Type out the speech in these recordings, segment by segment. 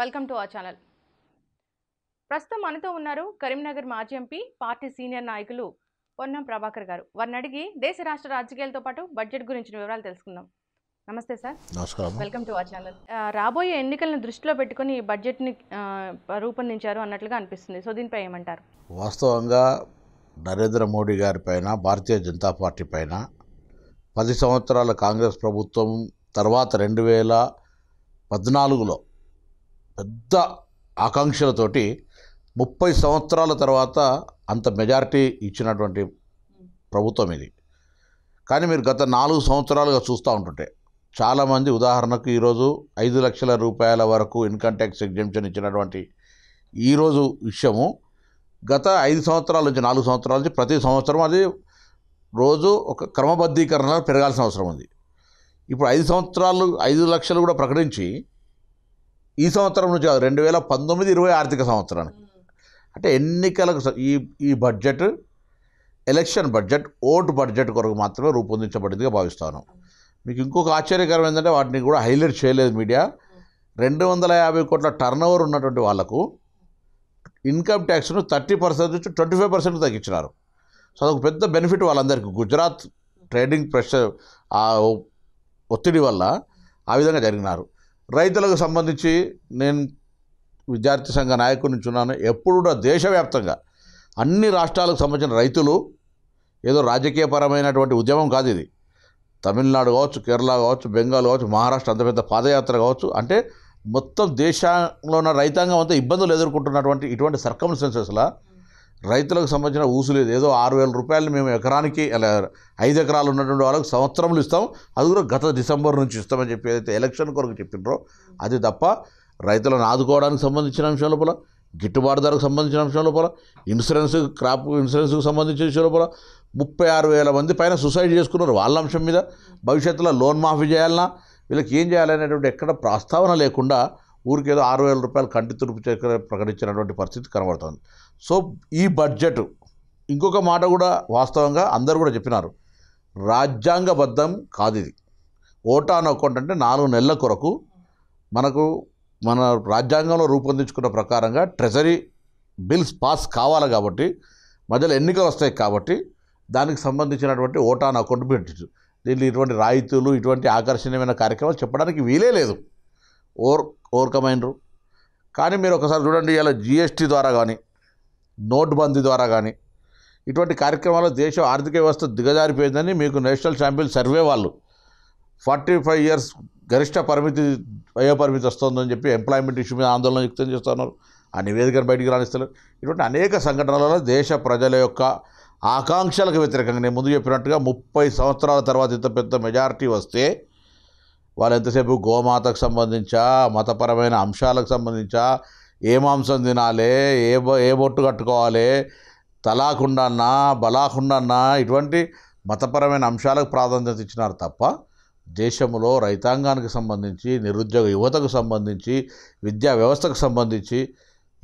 welcome to ఆ channel ప్రస్తుతం మనతో ఉన్నారు కరీంనగర్ మాజీ ఎంపీ పార్టీ సీనియర్ నాయకులు పొన్నం ప్రభాకర్ గారు వారిని అడిగి దేశ రాష్ట్ర రాజకీయాలతో పాటు బడ్జెట్ గురించిన వివరాలు తెలుసుకుందాం నమస్తే సార్ నమస్కారం వెల్కమ్ టు ఆ ఛానల్ రాబోయే ఎన్నికలను దృష్టిలో పెట్టుకుని బడ్జెట్ని రూపొందించారు అన్నట్లుగా అనిపిస్తుంది సో దీనిపై ఏమంటారు వాస్తవంగా నరేంద్ర మోడీ గారి పైన భారతీయ జనతా పార్టీ పైన పది సంవత్సరాల కాంగ్రెస్ ప్రభుత్వం తర్వాత రెండు వేల పద్నాలుగులో పెద్ద ఆకాంక్షలతోటి ముప్పై సంవత్సరాల తర్వాత అంత మెజారిటీ ఇచ్చినటువంటి ప్రభుత్వం ఇది కానీ మీరు గత నాలుగు సంవత్సరాలుగా చూస్తూ ఉంటుంటే చాలామంది ఉదాహరణకు ఈరోజు ఐదు లక్షల రూపాయల వరకు ఇన్కమ్ ట్యాక్స్ ఎగ్జిబిషన్ ఇచ్చినటువంటి ఈరోజు విషయము గత ఐదు సంవత్సరాల నుంచి నాలుగు సంవత్సరాల నుంచి ప్రతి సంవత్సరం అది రోజు ఒక క్రమబద్ధీకరణ పెరగాల్సిన అవసరం ఉంది ఇప్పుడు ఐదు సంవత్సరాలు ఐదు లక్షలు కూడా ప్రకటించి ఈ సంవత్సరం నుంచి కాదు రెండు వేల పంతొమ్మిది ఇరవై ఆర్థిక సంవత్సరానికి అంటే ఎన్నికలకు ఈ ఈ budget election budget vote budget కొరకు మాత్రమే రూపొందించబడిందిగా భావిస్తాను మీకు ఇంకొక ఆశ్చర్యకరం ఏంటంటే వాటిని కూడా హైలైట్ చేయలేదు మీడియా రెండు వందల యాభై కోట్ల టర్న్ ఓవర్ ఉన్నటువంటి వాళ్లకు ఇన్కమ్ ట్యాక్స్ను థర్టీ పర్సెంట్ నుంచి ట్వంటీ ఫైవ్ పర్సెంట్ తగ్గించినారు సో అదొక పెద్ద బెనిఫిట్ వాళ్ళందరికీ గుజరాత్ ట్రేడింగ్ ప్రెషర్ ఆ ఒత్తిడి వల్ల ఆ విధంగా జరిగినారు రైతులకు సంబంధించి నేను విద్యార్థి సంఘ నాయకుడి నుంచి ఉన్నాను ఎప్పుడు కూడా దేశవ్యాప్తంగా అన్ని రాష్ట్రాలకు సంబంధించిన రైతులు ఏదో రాజకీయపరమైనటువంటి ఉద్యమం కాదు ఇది తమిళనాడు కావచ్చు కేరళ కావచ్చు బెంగాల్ కావచ్చు మహారాష్ట్ర అంత పెద్ద పాదయాత్ర కావచ్చు అంటే మొత్తం దేశంలో ఉన్న రైతాంగం అంతా ఇబ్బందులు ఎదుర్కొంటున్నటువంటి ఇటువంటి సర్కమ్స్టెన్సెస్లా రైతులకు సంబంధించిన ఊసు లేదు ఏదో ఆరు వేల రూపాయలు మేము ఎకరానికి ఐదు ఎకరాలు ఉన్నటువంటి వాళ్ళకి సంవత్సరములు ఇస్తాం అది కూడా గత డిసెంబర్ నుంచి ఇస్తామని చెప్పి ఏదైతే ఎలక్షన్ కొరకు చెప్పినారో అది తప్ప రైతులను ఆదుకోవడానికి సంబంధించిన అంశం లోపల గిట్టుబాటు ధరకు సంబంధించిన అంశం లోపల ఇన్సూరెన్స్ క్రాప్ ఇన్సూరెన్స్కి సంబంధించిన విషయం లోపల ముప్పై ఆరు వేల మంది పైన సూసైడ్ చేసుకున్నారు వాళ్ళ అంశం మీద భవిష్యత్తులో లోన్ మాఫీ చేయాలన్నా వీళ్ళకి ఏం చేయాలనేటువంటి ఎక్కడ ప్రస్తావన లేకుండా ఊరికేదో ఆరు వేల రూపాయలు కంటి తురుపు ప్రకటించినటువంటి పరిస్థితి కనబడుతుంది సో ఈ బడ్జెట్ ఇంకొక మాట కూడా వాస్తవంగా అందరు కూడా చెప్పినారు రాజ్యాంగబద్ధం కాదు ఇది అని అకౌంట్ అంటే నాలుగు నెలల కొరకు మనకు మన రాజ్యాంగంలో రూపొందించుకున్న ప్రకారంగా ట్రెజరీ బిల్స్ పాస్ కావాలి కాబట్టి మధ్యలో ఎన్నికలు వస్తాయి కాబట్టి దానికి సంబంధించినటువంటి ఓటాన్ అకౌంట్ పెట్టు దీనిలో ఇటువంటి రాయితీలు ఇటువంటి ఆకర్షణీయమైన కార్యక్రమాలు చెప్పడానికి వీలే లేదు ఓర్ ఓర్కమైనరు కానీ మీరు ఒకసారి చూడండి ఇలా జిఎస్టీ ద్వారా కానీ నోట్బందీ ద్వారా కానీ ఇటువంటి కార్యక్రమాలు దేశం ఆర్థిక వ్యవస్థ దిగజారిపోయిందని మీకు నేషనల్ ఛాంపియన్ సర్వే వాళ్ళు ఫార్టీ ఫైవ్ ఇయర్స్ గరిష్ట పరిమితి వయోపరిమితి వస్తుందని చెప్పి ఎంప్లాయ్మెంట్ ఇష్యూ మీద ఆందోళన వ్యక్తం చేస్తున్నారు ఆ నివేదికను బయటికి రాణిస్తున్నారు ఇటువంటి అనేక సంఘటనలలో దేశ ప్రజల యొక్క ఆకాంక్షలకు వ్యతిరేకంగా నేను ముందు చెప్పినట్టుగా ముప్పై సంవత్సరాల తర్వాత ఇంత పెద్ద మెజారిటీ వస్తే వాళ్ళు ఎంతసేపు గోమాతకు సంబంధించా మతపరమైన అంశాలకు సంబంధించా ఏ మాంసం తినాలి ఏ ఏ బొట్టు కట్టుకోవాలి తలాకుండన్నా బలాకుండన్నా ఇటువంటి మతపరమైన అంశాలకు ప్రాధాన్యత ఇచ్చినారు తప్ప దేశంలో రైతాంగానికి సంబంధించి నిరుద్యోగ యువతకు సంబంధించి విద్యా వ్యవస్థకు సంబంధించి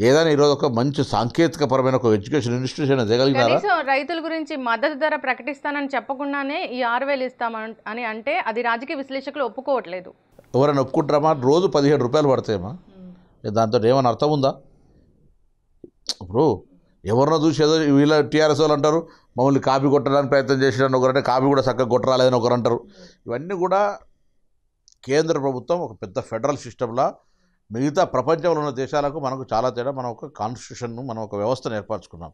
ఏదైనా ఈరోజు ఒక మంచి సాంకేతికపరమైన ఒక ఎడ్యుకేషన్ ఇన్స్టిట్యూషన్ చేయగలిగినారా రైతుల గురించి మద్దతు ధర ప్రకటిస్తానని చెప్పకుండానే ఈ ఆరు వేలు ఇస్తామని అని అంటే అది రాజకీయ విశ్లేషకులు ఒప్పుకోవట్లేదు ఎవరైనా ఒప్పుకుంటారా రోజు పదిహేడు రూపాయలు పడతాయమ్మా దాంతో ఏమైనా అర్థం ఉందా ఇప్పుడు ఎవరినో చూసి ఏదో వీళ్ళ టీఆర్ఎస్ వాళ్ళు అంటారు మమ్మల్ని కాపీ కొట్టడానికి ప్రయత్నం చేసిన ఒకరంటే కాపీ కూడా చక్కగా కొట్టరాలేదని అంటారు ఇవన్నీ కూడా కేంద్ర ప్రభుత్వం ఒక పెద్ద ఫెడరల్ సిస్టంలా మిగతా ప్రపంచంలో ఉన్న దేశాలకు మనకు చాలా తేడా మనం ఒక కాన్స్టిట్యూషన్ను మనం ఒక వ్యవస్థను ఏర్పరచుకున్నాం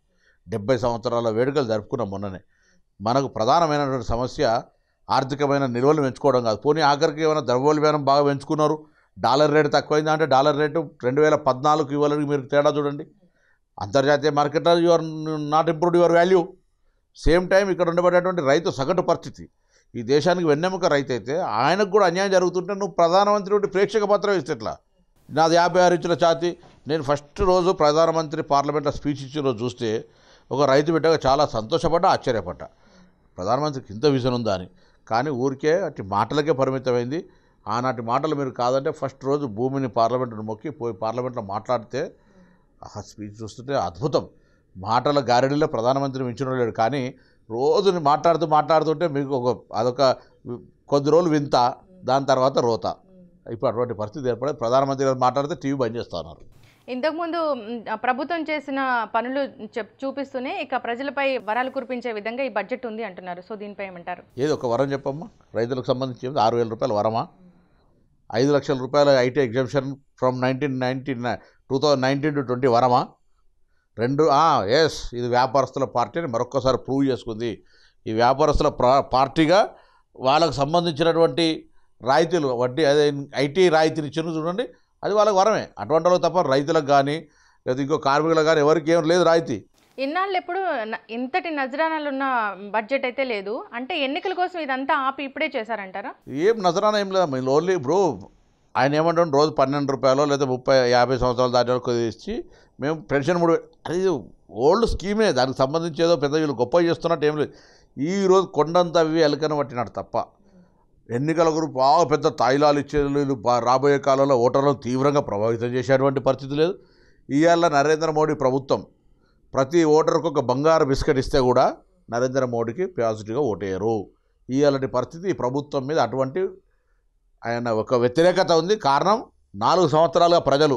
డెబ్బై సంవత్సరాల వేడుకలు జరుపుకున్నాం మొన్ననే మనకు ప్రధానమైనటువంటి సమస్య ఆర్థికమైన నిల్వలు పెంచుకోవడం కాదు పోనీ ఆఖరికి ఏమైనా ద్రవ్యోల్బణం బాగా పెంచుకున్నారు డాలర్ రేటు తక్కువైందా అంటే డాలర్ రేటు రెండు వేల పద్నాలుగు ఇవ్వాలని మీరు తేడా చూడండి అంతర్జాతీయ మార్కెట్లో your not improved your value same time ఇక్కడ ఉండబడేటువంటి రైతు సగటు పరిస్థితి ఈ దేశానికి వెన్నెముక రైతు అయితే ఆయనకు కూడా అన్యాయం జరుగుతుంటే నువ్వు ప్రధానమంత్రి ఒకటి ప్రేక్షక పత్రం ఇస్తే ఇట్లా నాది యాభై ఆరు ఇచ్చిన ఛాతి నేను ఫస్ట్ రోజు ప్రధానమంత్రి పార్లమెంట్లో స్పీచ్ ఇచ్చిన రోజు చూస్తే ఒక రైతు బిడ్డగా చాలా సంతోషపడ్డా ఆశ్చర్యపడ్డా ప్రధానమంత్రికి ఇంత విజన్ ఉందా అని కానీ ఊరికే అటు మాటలకే పరిమితమైంది ఆనాటి మాటలు మీరు కాదంటే ఫస్ట్ రోజు భూమిని పార్లమెంటును మొక్కి పోయి పార్లమెంట్లో మాట్లాడితే ఆ స్పీచ్ చూస్తుంటే అద్భుతం మాటల గారెడీలో ప్రధానమంత్రి మించిన లేడు కానీ రోజుని మాట్లాడుతూ మాట్లాడుతుంటే మీకు ఒక అదొక కొద్ది రోజులు వింత దాని తర్వాత రోత ఇప్పుడు అటువంటి పరిస్థితి ఏర్పడే ప్రధానమంత్రి గారు మాట్లాడితే టీవీ బంద్ చేస్తున్నారు ఇంతకుముందు ప్రభుత్వం చేసిన పనులు చూపిస్తూనే ఇక ప్రజలపై వరాలు కురిపించే విధంగా ఈ బడ్జెట్ ఉంది అంటున్నారు సో దీనిపై ఏమంటారు ఏదో ఒక వరం చెప్పమ్మా రైతులకు సంబంధించి ఆరు రూపాయల వరమా ఐదు లక్షల రూపాయల IT exemption from nineteen nineteen two thousand nineteen to twenty వరమా రెండు ఎస్ ఇది వ్యాపారస్తుల పార్టీ అని మరొకసారి ప్రూవ్ చేసుకుంది ఈ వ్యాపారస్తుల పార్టీగా వాళ్ళకు సంబంధించినటువంటి రాయితీలు వడ్డీ అదే ఐటీ రాయితీని ఇచ్చిన చూడండి అది వాళ్ళకి వరమే అటువంటి వాళ్ళకి తప్ప రైతులకు కానీ లేదా ఇంకో కార్మికులకు కానీ ఎవరికి ఏం లేదు రాయితీ ఇన్నాళ్ళు ఎప్పుడు ఇంతటి నజరానాలు ఉన్న బడ్జెట్ అయితే లేదు అంటే ఎన్నికల కోసం ఇదంతా ఆపి ఇప్పుడే చేశారంటారా ఏం నజరానా ఏం లేదు ఓన్లీ బ్రో ఆయన ఏమంటాం రోజు పన్నెండు రూపాయలు లేదా ముప్పై యాభై సంవత్సరాలు దాటి వరకు ఇచ్చి మేము పెన్షన్ మూడు అది ఓల్డ్ స్కీమే దానికి సంబంధించి ఏదో పెద్ద వీళ్ళు గొప్ప చేస్తున్నట్టు ఏం లేదు ఈరోజు కొండంత అవి ఎలకన పట్టినాడు తప్ప ఎన్నికల గురు బాగా పెద్ద తాయిలాలు ఇచ్చేది రాబోయే కాలంలో ఓటర్లను తీవ్రంగా ప్రభావితం చేసేటువంటి పరిస్థితి లేదు ఇవాళ నరేంద్ర మోడీ ప్రభుత్వం ప్రతి ఓటర్కు ఒక బంగారు బిస్కెట్ ఇస్తే కూడా నరేంద్ర మోడీకి పాజిటివ్గా ఓటేయరు అలాంటి పరిస్థితి ఈ ప్రభుత్వం మీద అటువంటి ఆయన ఒక వ్యతిరేకత ఉంది కారణం నాలుగు సంవత్సరాలుగా ప్రజలు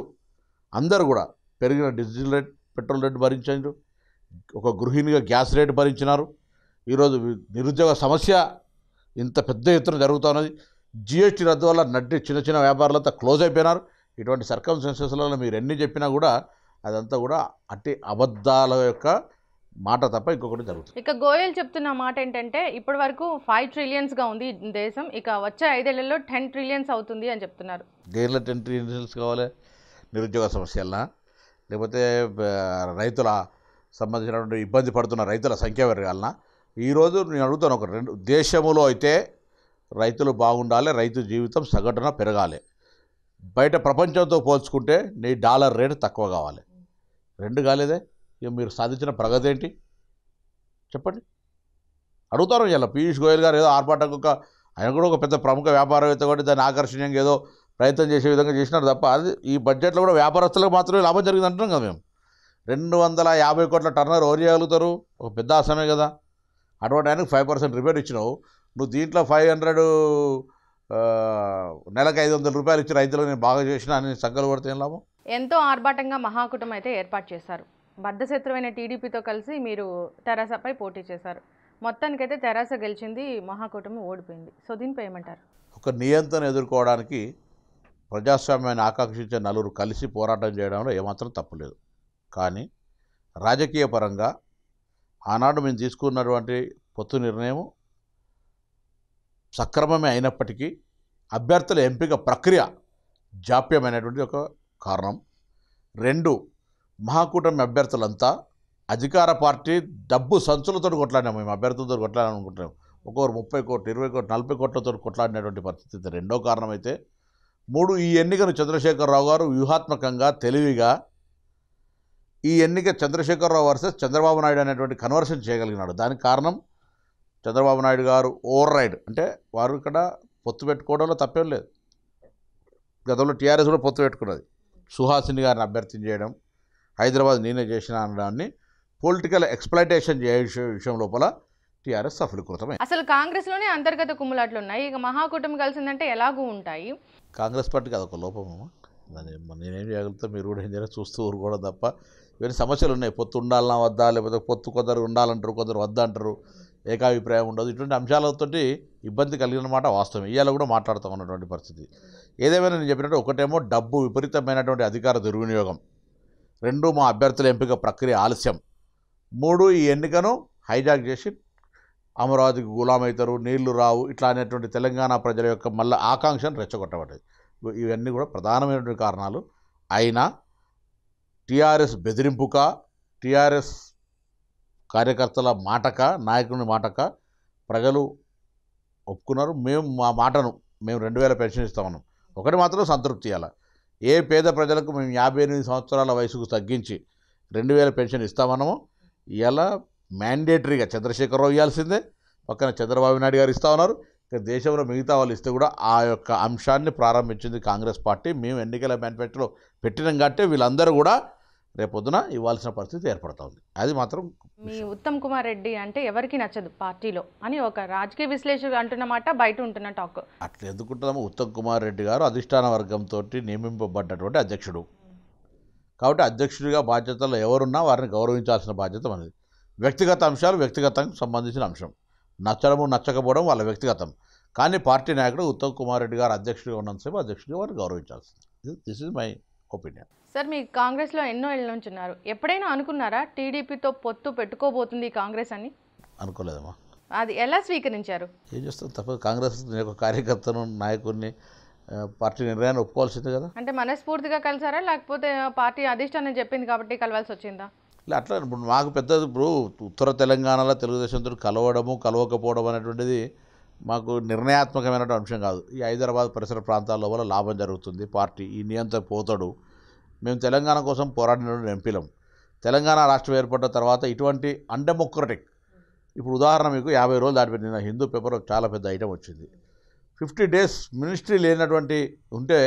అందరూ కూడా పెరిగిన డీజిల్ రేట్ పెట్రోల్ రేట్ భరించారు ఒక గృహిణిగా గ్యాస్ రేటు భరించినారు ఈరోజు నిరుద్యోగ సమస్య ఇంత పెద్ద ఎత్తున జరుగుతున్నది జిఎస్టీ రద్దు వల్ల నడ్డి చిన్న చిన్న వ్యాపారాలంతా క్లోజ్ అయిపోయినారు ఇటువంటి సర్కమ్స్టెన్సెస్లలో మీరు ఎన్ని చెప్పినా కూడా అదంతా కూడా అట్టి అబద్ధాల యొక్క మాట తప్ప ఇంకొకటి జరుగుతుంది ఇక గోయల్ చెప్తున్న మాట ఏంటంటే ఇప్పటి వరకు ఫైవ్ ట్రిలియన్స్గా ఉంది దేశం ఇక వచ్చే ఐదేళ్లలో టెన్ ట్రిలియన్స్ అవుతుంది అని చెప్తున్నారు దేనిలో టెన్ ట్రిలియన్స్ కావాలి నిరుద్యోగ సమస్యలనా లేకపోతే రైతుల సంబంధించినటువంటి ఇబ్బంది పడుతున్న రైతుల సంఖ్య పెరగాలనా ఈరోజు నేను అడుగుతాను ఒక రెండు దేశములో అయితే రైతులు బాగుండాలి రైతు జీవితం సగటున పెరగాలి బయట ప్రపంచంతో పోల్చుకుంటే నీ డాలర్ రేటు తక్కువ కావాలి రెండు కాలేదే ఇక మీరు సాధించిన ప్రగతి ఏంటి చెప్పండి అడుగుతారు ఇలా పీయూష్ గోయల్ గారు ఏదో ఆర్పాటకు ఒక ఆయన కూడా ఒక పెద్ద ప్రముఖ వ్యాపారవేత్త కూడా దాన్ని ఆకర్షణీయంగా ఏదో ప్రయత్నం చేసే విధంగా చేసినారు తప్ప అది ఈ బడ్జెట్లో కూడా వ్యాపారస్తులకు మాత్రమే లాభం జరిగింది అంటున్నాం కదా మేము రెండు వందల యాభై కోట్ల టర్నర్ ఓవర్ చేయగలుగుతారు ఒక పెద్ద ఆసమే కదా అటువంటి ఆయనకు ఫైవ్ పర్సెంట్ రిపేర్ ఇచ్చినావు నువ్వు దీంట్లో ఫైవ్ హండ్రెడ్ నెలకు ఐదు వందల రూపాయలు ఇచ్చి రైతులకు నేను బాగా చేసిన అని సంకలు పడితే ఏం లాభం ఎంతో ఆర్భాటంగా మహాకూటమి అయితే ఏర్పాటు చేశారు బద్ధశత్రువైన టీడీపీతో కలిసి మీరు తెరాసపై పోటీ చేశారు మొత్తానికైతే తెరాస గెలిచింది మహాకూటమి ఓడిపోయింది సో దీనిపై ఏమంటారు ఒక నియంత్రణ ఎదుర్కోవడానికి ప్రజాస్వామ్యాన్ని ఆకాంక్షించే నలుగురు కలిసి పోరాటం చేయడంలో ఏమాత్రం తప్పులేదు కానీ రాజకీయ పరంగా ఆనాడు మేము తీసుకున్నటువంటి పొత్తు నిర్ణయం సక్రమమే అయినప్పటికీ అభ్యర్థుల ఎంపిక ప్రక్రియ జాప్యమైనటువంటి ఒక కారణం రెండు మహాకూటమి అభ్యర్థులంతా అధికార పార్టీ డబ్బు సంచులతో కొట్లాడినా మేము అభ్యర్థులతో కొట్లాడాలనుకుంటున్నాం ఒక్కొక్కరు ముప్పై కోట్లు ఇరవై కోట్లు నలభై కోట్లతో కొట్లాడినటువంటి పరిస్థితి రెండో కారణం అయితే మూడు ఈ ఎన్నికను చంద్రశేఖరరావు గారు వ్యూహాత్మకంగా తెలివిగా ఈ ఎన్నిక చంద్రశేఖరరావు వర్సెస్ చంద్రబాబు నాయుడు అనేటువంటి కన్వర్షన్ చేయగలిగినాడు దానికి కారణం చంద్రబాబు నాయుడు గారు ఓవర్ రైడ్ అంటే వారు ఇక్కడ పొత్తు పెట్టుకోవడంలో తప్పేం లేదు గతంలో టీఆర్ఎస్ కూడా పొత్తు పెట్టుకున్నది సుహాసిని గారిని అభ్యర్థం చేయడం హైదరాబాద్ నేనే చేసిన అనడాన్ని పొలిటికల్ ఎక్స్ప్లైటేషన్ చేసే విషయం లోపల టీఆర్ఎస్ సఫలీకృతమే అసలు కాంగ్రెస్లోనే అంతర్గత కుమ్ములాట్లు ఉన్నాయి ఇక మహాకూటమి కలిసిందంటే ఎలాగూ ఉంటాయి కాంగ్రెస్ పార్టీకి అదొక లోపమమ్మా దాన్ని నేనేం చేయగలుగుతా మీరు కూడా ఏం చేయాలి చూస్తూ ఊరుకోవడం తప్ప ఇవన్నీ సమస్యలు ఉన్నాయి పొత్తు ఉండాలన్నా వద్దా లేకపోతే పొత్తు కొందరు ఉండాలంటారు కొందరు వద్దా అంటారు ఏకాభిప్రాయం ఉండదు ఇటువంటి అంశాలతోటి ఇబ్బంది కలిగిన మాట వాస్తవం ఇవాళ కూడా మాట్లాడుతూ ఉన్నటువంటి పరిస్థితి ఏదేమైనా నేను చెప్పినట్టు ఒకటేమో డబ్బు విపరీతమైనటువంటి అధికార దుర్వినియోగం రెండు మా అభ్యర్థుల ఎంపిక ప్రక్రియ ఆలస్యం మూడు ఈ ఎన్నికను హైజాక్ చేసి అమరావతికి అవుతారు నీళ్లు రావు ఇట్లా అనేటువంటి తెలంగాణ ప్రజల యొక్క మళ్ళీ ఆకాంక్షను రెచ్చగొట్టబడ్డది ఇవన్నీ కూడా ప్రధానమైనటువంటి కారణాలు అయినా టీఆర్ఎస్ బెదిరింపుక టీఆర్ఎస్ కార్యకర్తల మాటక నాయకుని మాటక ప్రజలు ఒప్పుకున్నారు మేము మా మాటను మేము రెండు వేల పెన్షన్ ఇస్తామన్నాం ఒకటి మాత్రం సంతృప్తి ఇవ్వాలి ఏ పేద ప్రజలకు మేము యాభై ఎనిమిది సంవత్సరాల వయసుకు తగ్గించి రెండు వేల పెన్షన్ ఇస్తామన్నాము ఇలా మ్యాండేటరీగా చంద్రశేఖరరావు ఇవ్వాల్సిందే పక్కన చంద్రబాబు నాయుడు గారు ఇస్తా ఉన్నారు ఇక్కడ దేశంలో మిగతా వాళ్ళు ఇస్తే కూడా ఆ యొక్క అంశాన్ని ప్రారంభించింది కాంగ్రెస్ పార్టీ మేము ఎన్నికల మేనిఫెస్టోలో పెట్టినాం కాబట్టి వీళ్ళందరూ కూడా రేపొద్దున ఇవ్వాల్సిన పరిస్థితి ఏర్పడుతుంది అది మాత్రం మీ ఉత్తమ్ కుమార్ రెడ్డి అంటే ఎవరికి నచ్చదు పార్టీలో అని ఒక రాజకీయ విశ్లేషకు అంటున్నమాట బయట ఉంటున్న టాక్ అట్లా ఎందుకుంటున్నాము ఉత్తమ్ కుమార్ రెడ్డి గారు అధిష్టాన వర్గంతో నియమింపబడ్డటువంటి అధ్యక్షుడు కాబట్టి అధ్యక్షుడిగా బాధ్యతలు ఎవరున్నా వారిని గౌరవించాల్సిన బాధ్యత మనది వ్యక్తిగత అంశాలు వ్యక్తిగతంగా సంబంధించిన అంశం నచ్చడము నచ్చకపోవడం వాళ్ళ వ్యక్తిగతం కానీ పార్టీ నాయకుడు ఉత్తమ్ కుమార్ రెడ్డి గారు అధ్యక్షుడిగా ఉన్నంతసేపు అధ్యక్షుడిగా వారిని గౌరవించాల్సింది this is my opinion sir మీ కాంగ్రెస్లో ఎన్నో ఏళ్ళ నుంచి ఉన్నారు ఎప్పుడైనా అనుకున్నారా టీడీపీతో పొత్తు పెట్టుకోబోతుంది కాంగ్రెస్ అని అనుకోలేదమ్మా అది ఎలా స్వీకరించారు ఏం చేస్తాం తప్ప కాంగ్రెస్ కార్యకర్తను నాయకుడిని పార్టీ నిర్ణయాన్ని ఒప్పుకోవాల్సిందే కదా అంటే మనస్ఫూర్తిగా కలిసారా లేకపోతే పార్టీ అధిష్టానం చెప్పింది కాబట్టి కలవాల్సి వచ్చిందా ఇలా అట్లా మాకు పెద్దది ఇప్పుడు ఉత్తర తెలంగాణలో తెలుగుదేశంతో కలవడము కలవకపోవడం అనేటువంటిది మాకు నిర్ణయాత్మకమైన అంశం కాదు ఈ హైదరాబాద్ పరిసర ప్రాంతాల వల్ల లాభం జరుగుతుంది పార్టీ ఈ నియంత్రణ పోతాడు మేము తెలంగాణ కోసం పోరాడిన ఎంపీలం తెలంగాణ రాష్ట్రం ఏర్పడిన తర్వాత ఇటువంటి అన్డెమోక్రటిక్ ఇప్పుడు ఉదాహరణ మీకు యాభై రోజులు దాటిపెట్టిన హిందూ పేపర్ చాలా పెద్ద ఐటెం వచ్చింది ఫిఫ్టీ డేస్ మినిస్ట్రీ లేనటువంటి ఉంటే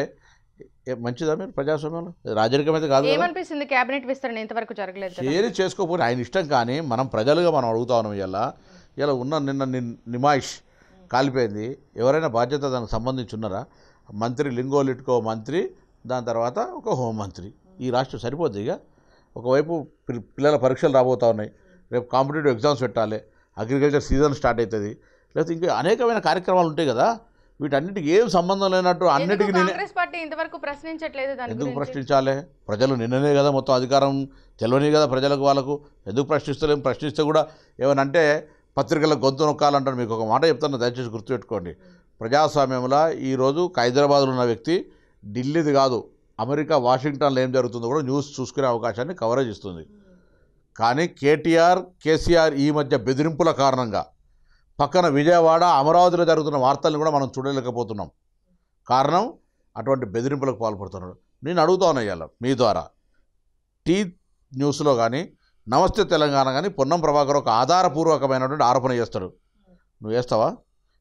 మంచిదా మీరు ప్రజాస్వామ్యంలో రాజరికం అయితే కాదు ఏమనిపిస్తుంది క్యాబినెట్ విస్తరణ ఇంతవరకు జరగలేదు ఏది చేసుకోకపోతే ఆయన ఇష్టం కానీ మనం ప్రజలుగా మనం అడుగుతా ఉన్నాం ఇలా ఇలా ఉన్న నిన్న నిమాయిష్ కాలిపోయింది ఎవరైనా బాధ్యత దానికి సంబంధించి ఉన్నారా మంత్రి లింగోలిట్కో మంత్రి దాని తర్వాత ఒక హోంమంత్రి ఈ రాష్ట్రం సరిపోద్ది ఇక ఒకవైపు పిల్లల పరీక్షలు రాబోతూ ఉన్నాయి రేపు కాంపిటేటివ్ ఎగ్జామ్స్ పెట్టాలి అగ్రికల్చర్ సీజన్ స్టార్ట్ అవుతుంది లేకపోతే ఇంకా అనేకమైన కార్యక్రమాలు ఉంటాయి కదా వీటన్నిటికి ఏం సంబంధం లేనట్టు అన్నిటికీ ఇంతవరకు ప్రశ్నించట్లేదు ఎందుకు ప్రశ్నించాలి ప్రజలు నిన్ననే కదా మొత్తం అధికారం తెలవని కదా ప్రజలకు వాళ్ళకు ఎందుకు ప్రశ్నిస్తలేము ప్రశ్నిస్తే కూడా ఏమనంటే పత్రికల గొంతు నొక్కాలంటాను మీకు ఒక మాట చెప్తాను దయచేసి గుర్తుపెట్టుకోండి ప్రజాస్వామ్యంలో ఈరోజు హైదరాబాద్లో ఉన్న వ్యక్తి ఢిల్లీది కాదు అమెరికా వాషింగ్టన్లో ఏం జరుగుతుందో కూడా న్యూస్ చూసుకునే అవకాశాన్ని కవరేజ్ ఇస్తుంది కానీ కేటీఆర్ కేసీఆర్ ఈ మధ్య బెదిరింపుల కారణంగా పక్కన విజయవాడ అమరావతిలో జరుగుతున్న వార్తల్ని కూడా మనం చూడలేకపోతున్నాం కారణం అటువంటి బెదిరింపులకు పాల్పడుతున్నాడు నేను అడుగుతా ఉన్నా మీ ద్వారా టీ న్యూస్లో కానీ నమస్తే తెలంగాణ కానీ పొన్నం ప్రభాకర్ ఒక ఆధారపూర్వకమైనటువంటి ఆరోపణ చేస్తాడు నువ్వు వేస్తావా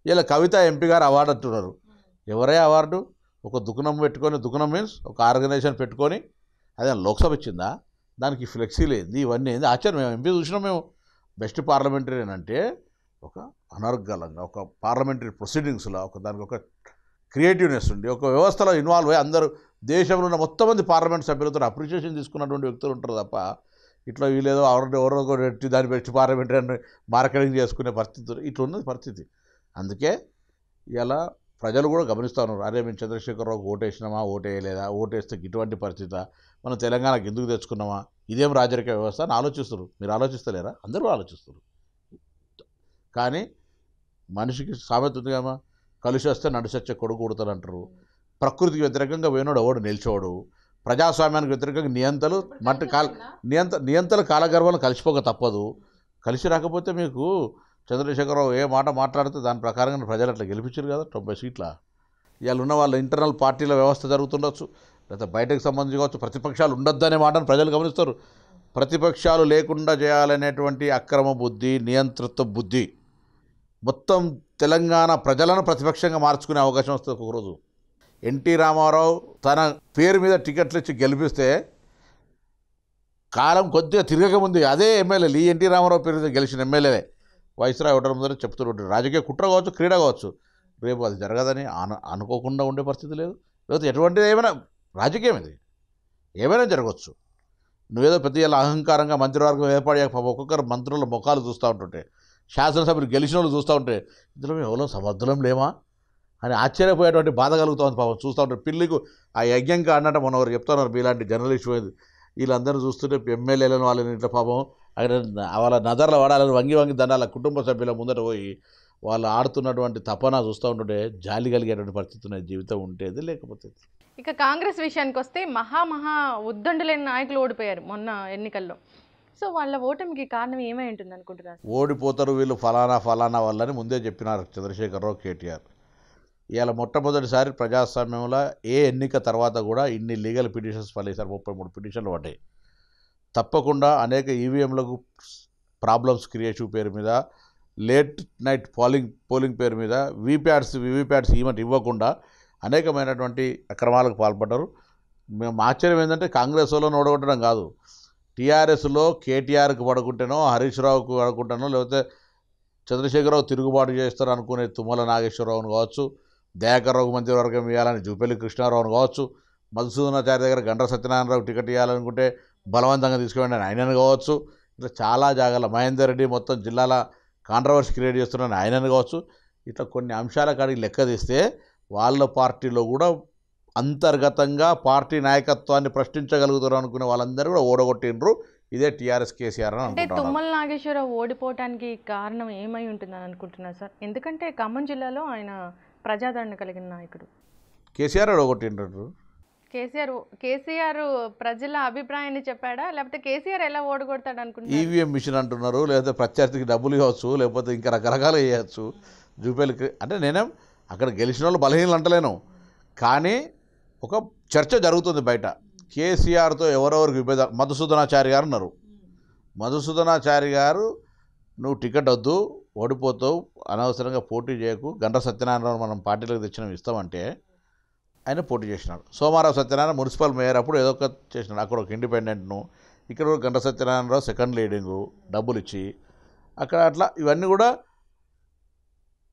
ఇలా కవిత ఎంపీ గారు అవార్డు అంటున్నారు ఎవరే అవార్డు ఒక దుకుణం పెట్టుకొని దుకుణం మీన్స్ ఒక ఆర్గనైజేషన్ పెట్టుకొని అదే లోక్సభ ఇచ్చిందా దానికి ఫ్లెక్సీ లేదు ఇవన్నీ ఏంది ఆశ్చర్యం మేము ఎంపీ చూసినాం మేము బెస్ట్ పార్లమెంటరీ అంటే ఒక అనర్గలంగా ఒక పార్లమెంటరీ ప్రొసీడింగ్స్లో ఒక దానికి ఒక క్రియేటివ్నెస్ ఉండి ఒక వ్యవస్థలో ఇన్వాల్వ్ అయ్యి అందరూ దేశంలో ఉన్న మొత్తం మంది పార్లమెంట్ సభ్యులతో అప్రిషియేషన్ తీసుకున్నటువంటి వ్యక్తులు ఉంటారు తప్ప ఇట్లా వీలేదో ఎవరిని ఎవరో పెట్టి దాన్ని పెట్టి పార్లమెంటరీ మార్కెటింగ్ చేసుకునే ఇట్లా ఉన్నది పరిస్థితి అందుకే ఇలా ప్రజలు కూడా గమనిస్తాను అరే మేము చంద్రశేఖరరావుకు ఓటేసినామా ఓటేయలేదా ఓటేస్తే ఇటువంటి పరిస్థితి మనం తెలంగాణకు ఎందుకు తెచ్చుకున్నామా ఇదేం రాజరిక వ్యవస్థ అని ఆలోచిస్తారు మీరు ఆలోచిస్తలేరా అందరూ ఆలోచిస్తారు కానీ మనిషికి సామెత ఉంది కలిసి వస్తే నడిసొచ్చే కొడుకు కొడతారంటారు ప్రకృతికి వ్యతిరేకంగా వేనోడు ఎవడు నిలిచేవాడు ప్రజాస్వామ్యానికి వ్యతిరేకంగా నియంతలు మట్టి కాల నియంత నియంతలు కాలగర్వాలను కలిసిపోక తప్పదు కలిసి రాకపోతే మీకు చంద్రశేఖరరావు ఏ మాట మాట్లాడితే దాని ప్రకారంగా ప్రజలు అట్లా గెలిపించారు కదా తొంభై సీట్ల ఇవాళ ఉన్న వాళ్ళ ఇంటర్నల్ పార్టీల వ్యవస్థ జరుగుతుండొచ్చు లేదా బయటకు సంబంధించి కావచ్చు ప్రతిపక్షాలు ఉండొద్దు అనే మాటను ప్రజలు గమనిస్తారు ప్రతిపక్షాలు లేకుండా చేయాలనేటువంటి అక్రమ బుద్ధి నియంతృత్వ బుద్ధి మొత్తం తెలంగాణ ప్రజలను ప్రతిపక్షంగా మార్చుకునే అవకాశం వస్తుంది ఒకరోజు ఎన్టీ రామారావు తన పేరు మీద టికెట్లు ఇచ్చి గెలిపిస్తే కాలం కొద్దిగా తిరగకముందు అదే ఎమ్మెల్యేలు ఈ ఎన్టీ రామారావు పేరు మీద గెలిచిన ఎమ్మెల్యేలే వైస్రాయ్ ఇవ్వడం ముందర చెప్తున్నారు రాజకీయ కుట్ర కావచ్చు క్రీడ కావచ్చు రేపు అది జరగదని అను అనుకోకుండా ఉండే పరిస్థితి లేదు లేకపోతే ఎటువంటిది ఏమైనా రాజకీయం ఇది ఏమైనా జరగవచ్చు నువ్వేదో పెద్ద ఏళ్ళ అహంకారంగా మంత్రివర్గం ఏర్పాటు పాప ఒక్కొక్కరు మంత్రుల ముఖాలు చూస్తూ ఉంటుంటే శాసనసభ్యులు గెలిచిన వాళ్ళు చూస్తూ ఉంటే ఇందులో ఎవరో సమర్థులం లేమా అని ఆశ్చర్యపోయేటువంటి బాధ కలుగుతుంది పాపం చూస్తూ ఉంటారు పిల్లికి ఆ యజ్ఞం అన్నట్టు మనం ఎవరు చెప్తున్నారు మీలాంటి జర్నలిస్ట్ వీళ్ళందరూ చూస్తుంటే ఎమ్మెల్యేలను వాళ్ళని ఇంట్లో పాపం అక్కడ వాళ్ళ నదర్లు వాడాలని వంగి వంగి దండాల కుటుంబ సభ్యుల ముందట పోయి వాళ్ళు ఆడుతున్నటువంటి తపన చూస్తూ ఉంటుంటే జాలి కలిగేటువంటి పరిస్థితి ఉన్న జీవితం ఉంటేది లేకపోతే ఇక కాంగ్రెస్ విషయానికి వస్తే మహా మహా లేని నాయకులు ఓడిపోయారు మొన్న ఎన్నికల్లో సో వాళ్ళ ఓటమికి కారణం ఏమై ఉంటుంది అనుకుంటున్నారు ఓడిపోతారు వీళ్ళు ఫలానా ఫలానా వాళ్ళని ముందే చెప్పినారు చంద్రశేఖరరావు కేటీఆర్ ఇవాళ మొట్టమొదటిసారి ప్రజాస్వామ్యంలో ఏ ఎన్నిక తర్వాత కూడా ఇన్ని లీగల్ పిటిషన్స్ పడేసారు ముప్పై మూడు పిటిషన్లు పడ్డాయి తప్పకుండా అనేక ఈవీఎంలకు ప్రాబ్లమ్స్ క్రియేషన్ పేరు మీద లేట్ నైట్ పోలింగ్ పోలింగ్ పేరు మీద వీప్యాడ్స్ వీవీప్యాడ్స్ ఈమెంట్ ఇవ్వకుండా అనేకమైనటువంటి అక్రమాలకు పాల్పడ్డారు మేము ఆశ్చర్యం ఏంటంటే కాంగ్రెస్ వాళ్ళని ఓడగొట్టడం కాదు టీఆర్ఎస్లో కేటీఆర్కి పడుకుంటేనో హరీష్ రావుకు పడుకుంటానో లేకపోతే చంద్రశేఖరరావు తిరుగుబాటు చేస్తారు అనుకునే తుమ్మల నాగేశ్వరరావును కావచ్చు దయాకర్రావు మంత్రివర్గం ఇవ్వాలని జూపల్లి అని కావచ్చు మధుసూదనాచార్య దగ్గర గండ్ర సత్యనారాయణరావు టికెట్ ఇవ్వాలనుకుంటే బలవంతంగా తీసుకువెళ్ళాను ఆయనను కావచ్చు ఇట్లా చాలా జాగాల మహేందర్ రెడ్డి మొత్తం జిల్లాల కాంట్రవర్సీ క్రియేట్ చేస్తున్నాను ఆయనను కావచ్చు ఇట్లా కొన్ని అంశాల కాడికి లెక్క తీస్తే వాళ్ళ పార్టీలో కూడా అంతర్గతంగా పార్టీ నాయకత్వాన్ని ప్రశ్నించగలుగుతారు అనుకునే వాళ్ళందరూ కూడా ఓడగొట్టిండ్రు ఇదే టీఆర్ఎస్ కేసీఆర్ అంటే తుమ్మల నాగేశ్వరరావు ఓడిపోవడానికి కారణం ఏమై ఉంటుందని అనుకుంటున్నారు సార్ ఎందుకంటే ఖమ్మం జిల్లాలో ఆయన ప్రజాదరణ కలిగిన నాయకుడు కేసీఆర్ ఒకటి ఏంటారు కేసీఆర్ కేసీఆర్ ప్రజల అభిప్రాయాన్ని చెప్పాడా లేకపోతే కేసీఆర్ ఎలా ఓడగొడతాడు అనుకుంటున్నారు ఈవీఎం మిషన్ అంటున్నారు లేకపోతే ప్రత్యర్థికి డబ్బులు ఇవ్వచ్చు లేకపోతే ఇంకా రకరకాలు వేయచ్చు జూపేలకి అంటే నేనేం అక్కడ గెలిచిన వాళ్ళు బలహీనలు అంటలేను కానీ ఒక చర్చ జరుగుతుంది బయట కేసీఆర్తో ఎవరెవరికి విభేద మధుసూదనాచారి గారు ఉన్నారు మధుసూదనాచారి గారు నువ్వు టికెట్ వద్దు ఓడిపోతావు అనవసరంగా పోటీ చేయకు గంట సత్యనారాయణ మనం పార్టీలకు తెచ్చిన ఇస్తామంటే ఆయన పోటీ చేసినాడు సోమారావు సత్యనారాయణ మున్సిపల్ మేయర్ అప్పుడు ఏదో ఒక చేసినాడు అక్కడ ఒక ఇండిపెండెంట్ను ఇక్కడ గంట సత్యనారాయణరావు సెకండ్ లీడింగు డబ్బులు ఇచ్చి అక్కడ అట్లా ఇవన్నీ కూడా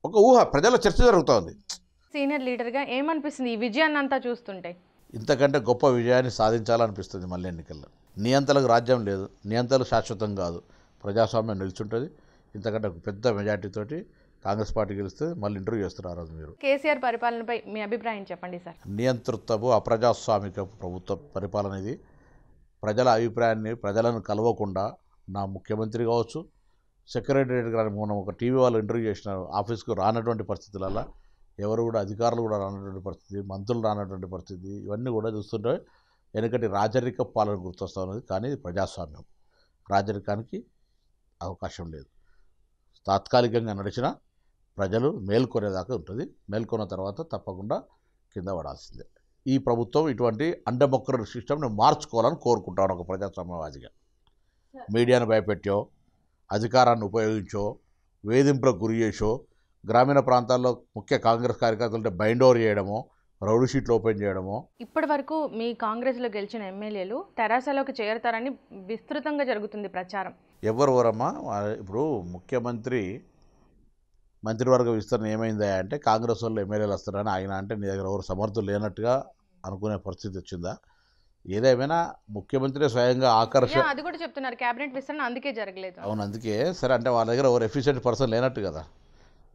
ఒక ఊహ ప్రజల చర్చ జరుగుతుంది సీనియర్ లీడర్గా ఏమనిపిస్తుంది ఈ విజయాన్ని అంతా చూస్తుంటే ఇంతకంటే గొప్ప విజయాన్ని సాధించాలనిపిస్తుంది మళ్ళీ ఎన్నికల్లో నియంతలకు రాజ్యం లేదు నియంతలు శాశ్వతం కాదు ప్రజాస్వామ్యం నిలిచి ఉంటుంది ఇంతకంటే ఒక పెద్ద మెజార్టీతోటి కాంగ్రెస్ పార్టీ గెలిస్తే మళ్ళీ ఇంటర్వ్యూ చేస్తున్నారు రోజు మీరు కేసీఆర్ పరిపాలనపై మీ అభిప్రాయం చెప్పండి సార్ నియంతృత్వపు అప్రజాస్వామిక ప్రభుత్వ పరిపాలన ఇది ప్రజల అభిప్రాయాన్ని ప్రజలను కలవకుండా నా ముఖ్యమంత్రి కావచ్చు సెక్రటరియట్ గారు మనం ఒక టీవీ వాళ్ళు ఇంటర్వ్యూ చేసిన ఆఫీస్కు రానటువంటి పరిస్థితులలో ఎవరు కూడా అధికారులు కూడా రానటువంటి పరిస్థితి మంత్రులు రానటువంటి పరిస్థితి ఇవన్నీ కూడా చూస్తుంటే వెనుకటి రాజరిక పాలన గుర్తొస్తా ఉన్నది కానీ ప్రజాస్వామ్యం రాజరికానికి అవకాశం లేదు తాత్కాలికంగా నడిచినా ప్రజలు మేల్కొనేదాకా ఉంటుంది మేల్కొన్న తర్వాత తప్పకుండా కింద పడాల్సిందే ఈ ప్రభుత్వం ఇటువంటి అండమొక్కర సిస్టమ్ని మార్చుకోవాలని కోరుకుంటాను ఒక ప్రజాస్వామ్యవాదిగా మీడియాను భయపెట్టో అధికారాన్ని ఉపయోగించో వేధింపులకు గురి చేసో గ్రామీణ ప్రాంతాల్లో ముఖ్య కాంగ్రెస్ కార్యకర్తలు బైండ్ ఓవర్ చేయడమో రౌడ్ షీట్లు ఓపెన్ చేయడమో ఇప్పటి వరకు మీ కాంగ్రెస్లో గెలిచిన ఎమ్మెల్యేలు తెరాసలోకి చేరతారని విస్తృతంగా జరుగుతుంది ప్రచారం ఎవరు ఎవరమ్మా ఇప్పుడు ముఖ్యమంత్రి మంత్రివర్గ విస్తరణ ఏమైందా అంటే కాంగ్రెస్ వాళ్ళు ఎమ్మెల్యేలు వస్తారని ఆయన అంటే నీ దగ్గర ఎవరు సమర్థులు లేనట్టుగా అనుకునే పరిస్థితి వచ్చిందా ఏదేమైనా ముఖ్యమంత్రి స్వయంగా ఆకర్షణ అది కూడా చెప్తున్నారు కేబినెట్ విస్తరణ అందుకే జరగలేదు అవును అందుకే సరే అంటే వాళ్ళ దగ్గర ఎవరు ఎఫిషియెంట్ పర్సన్ లేనట్టు కదా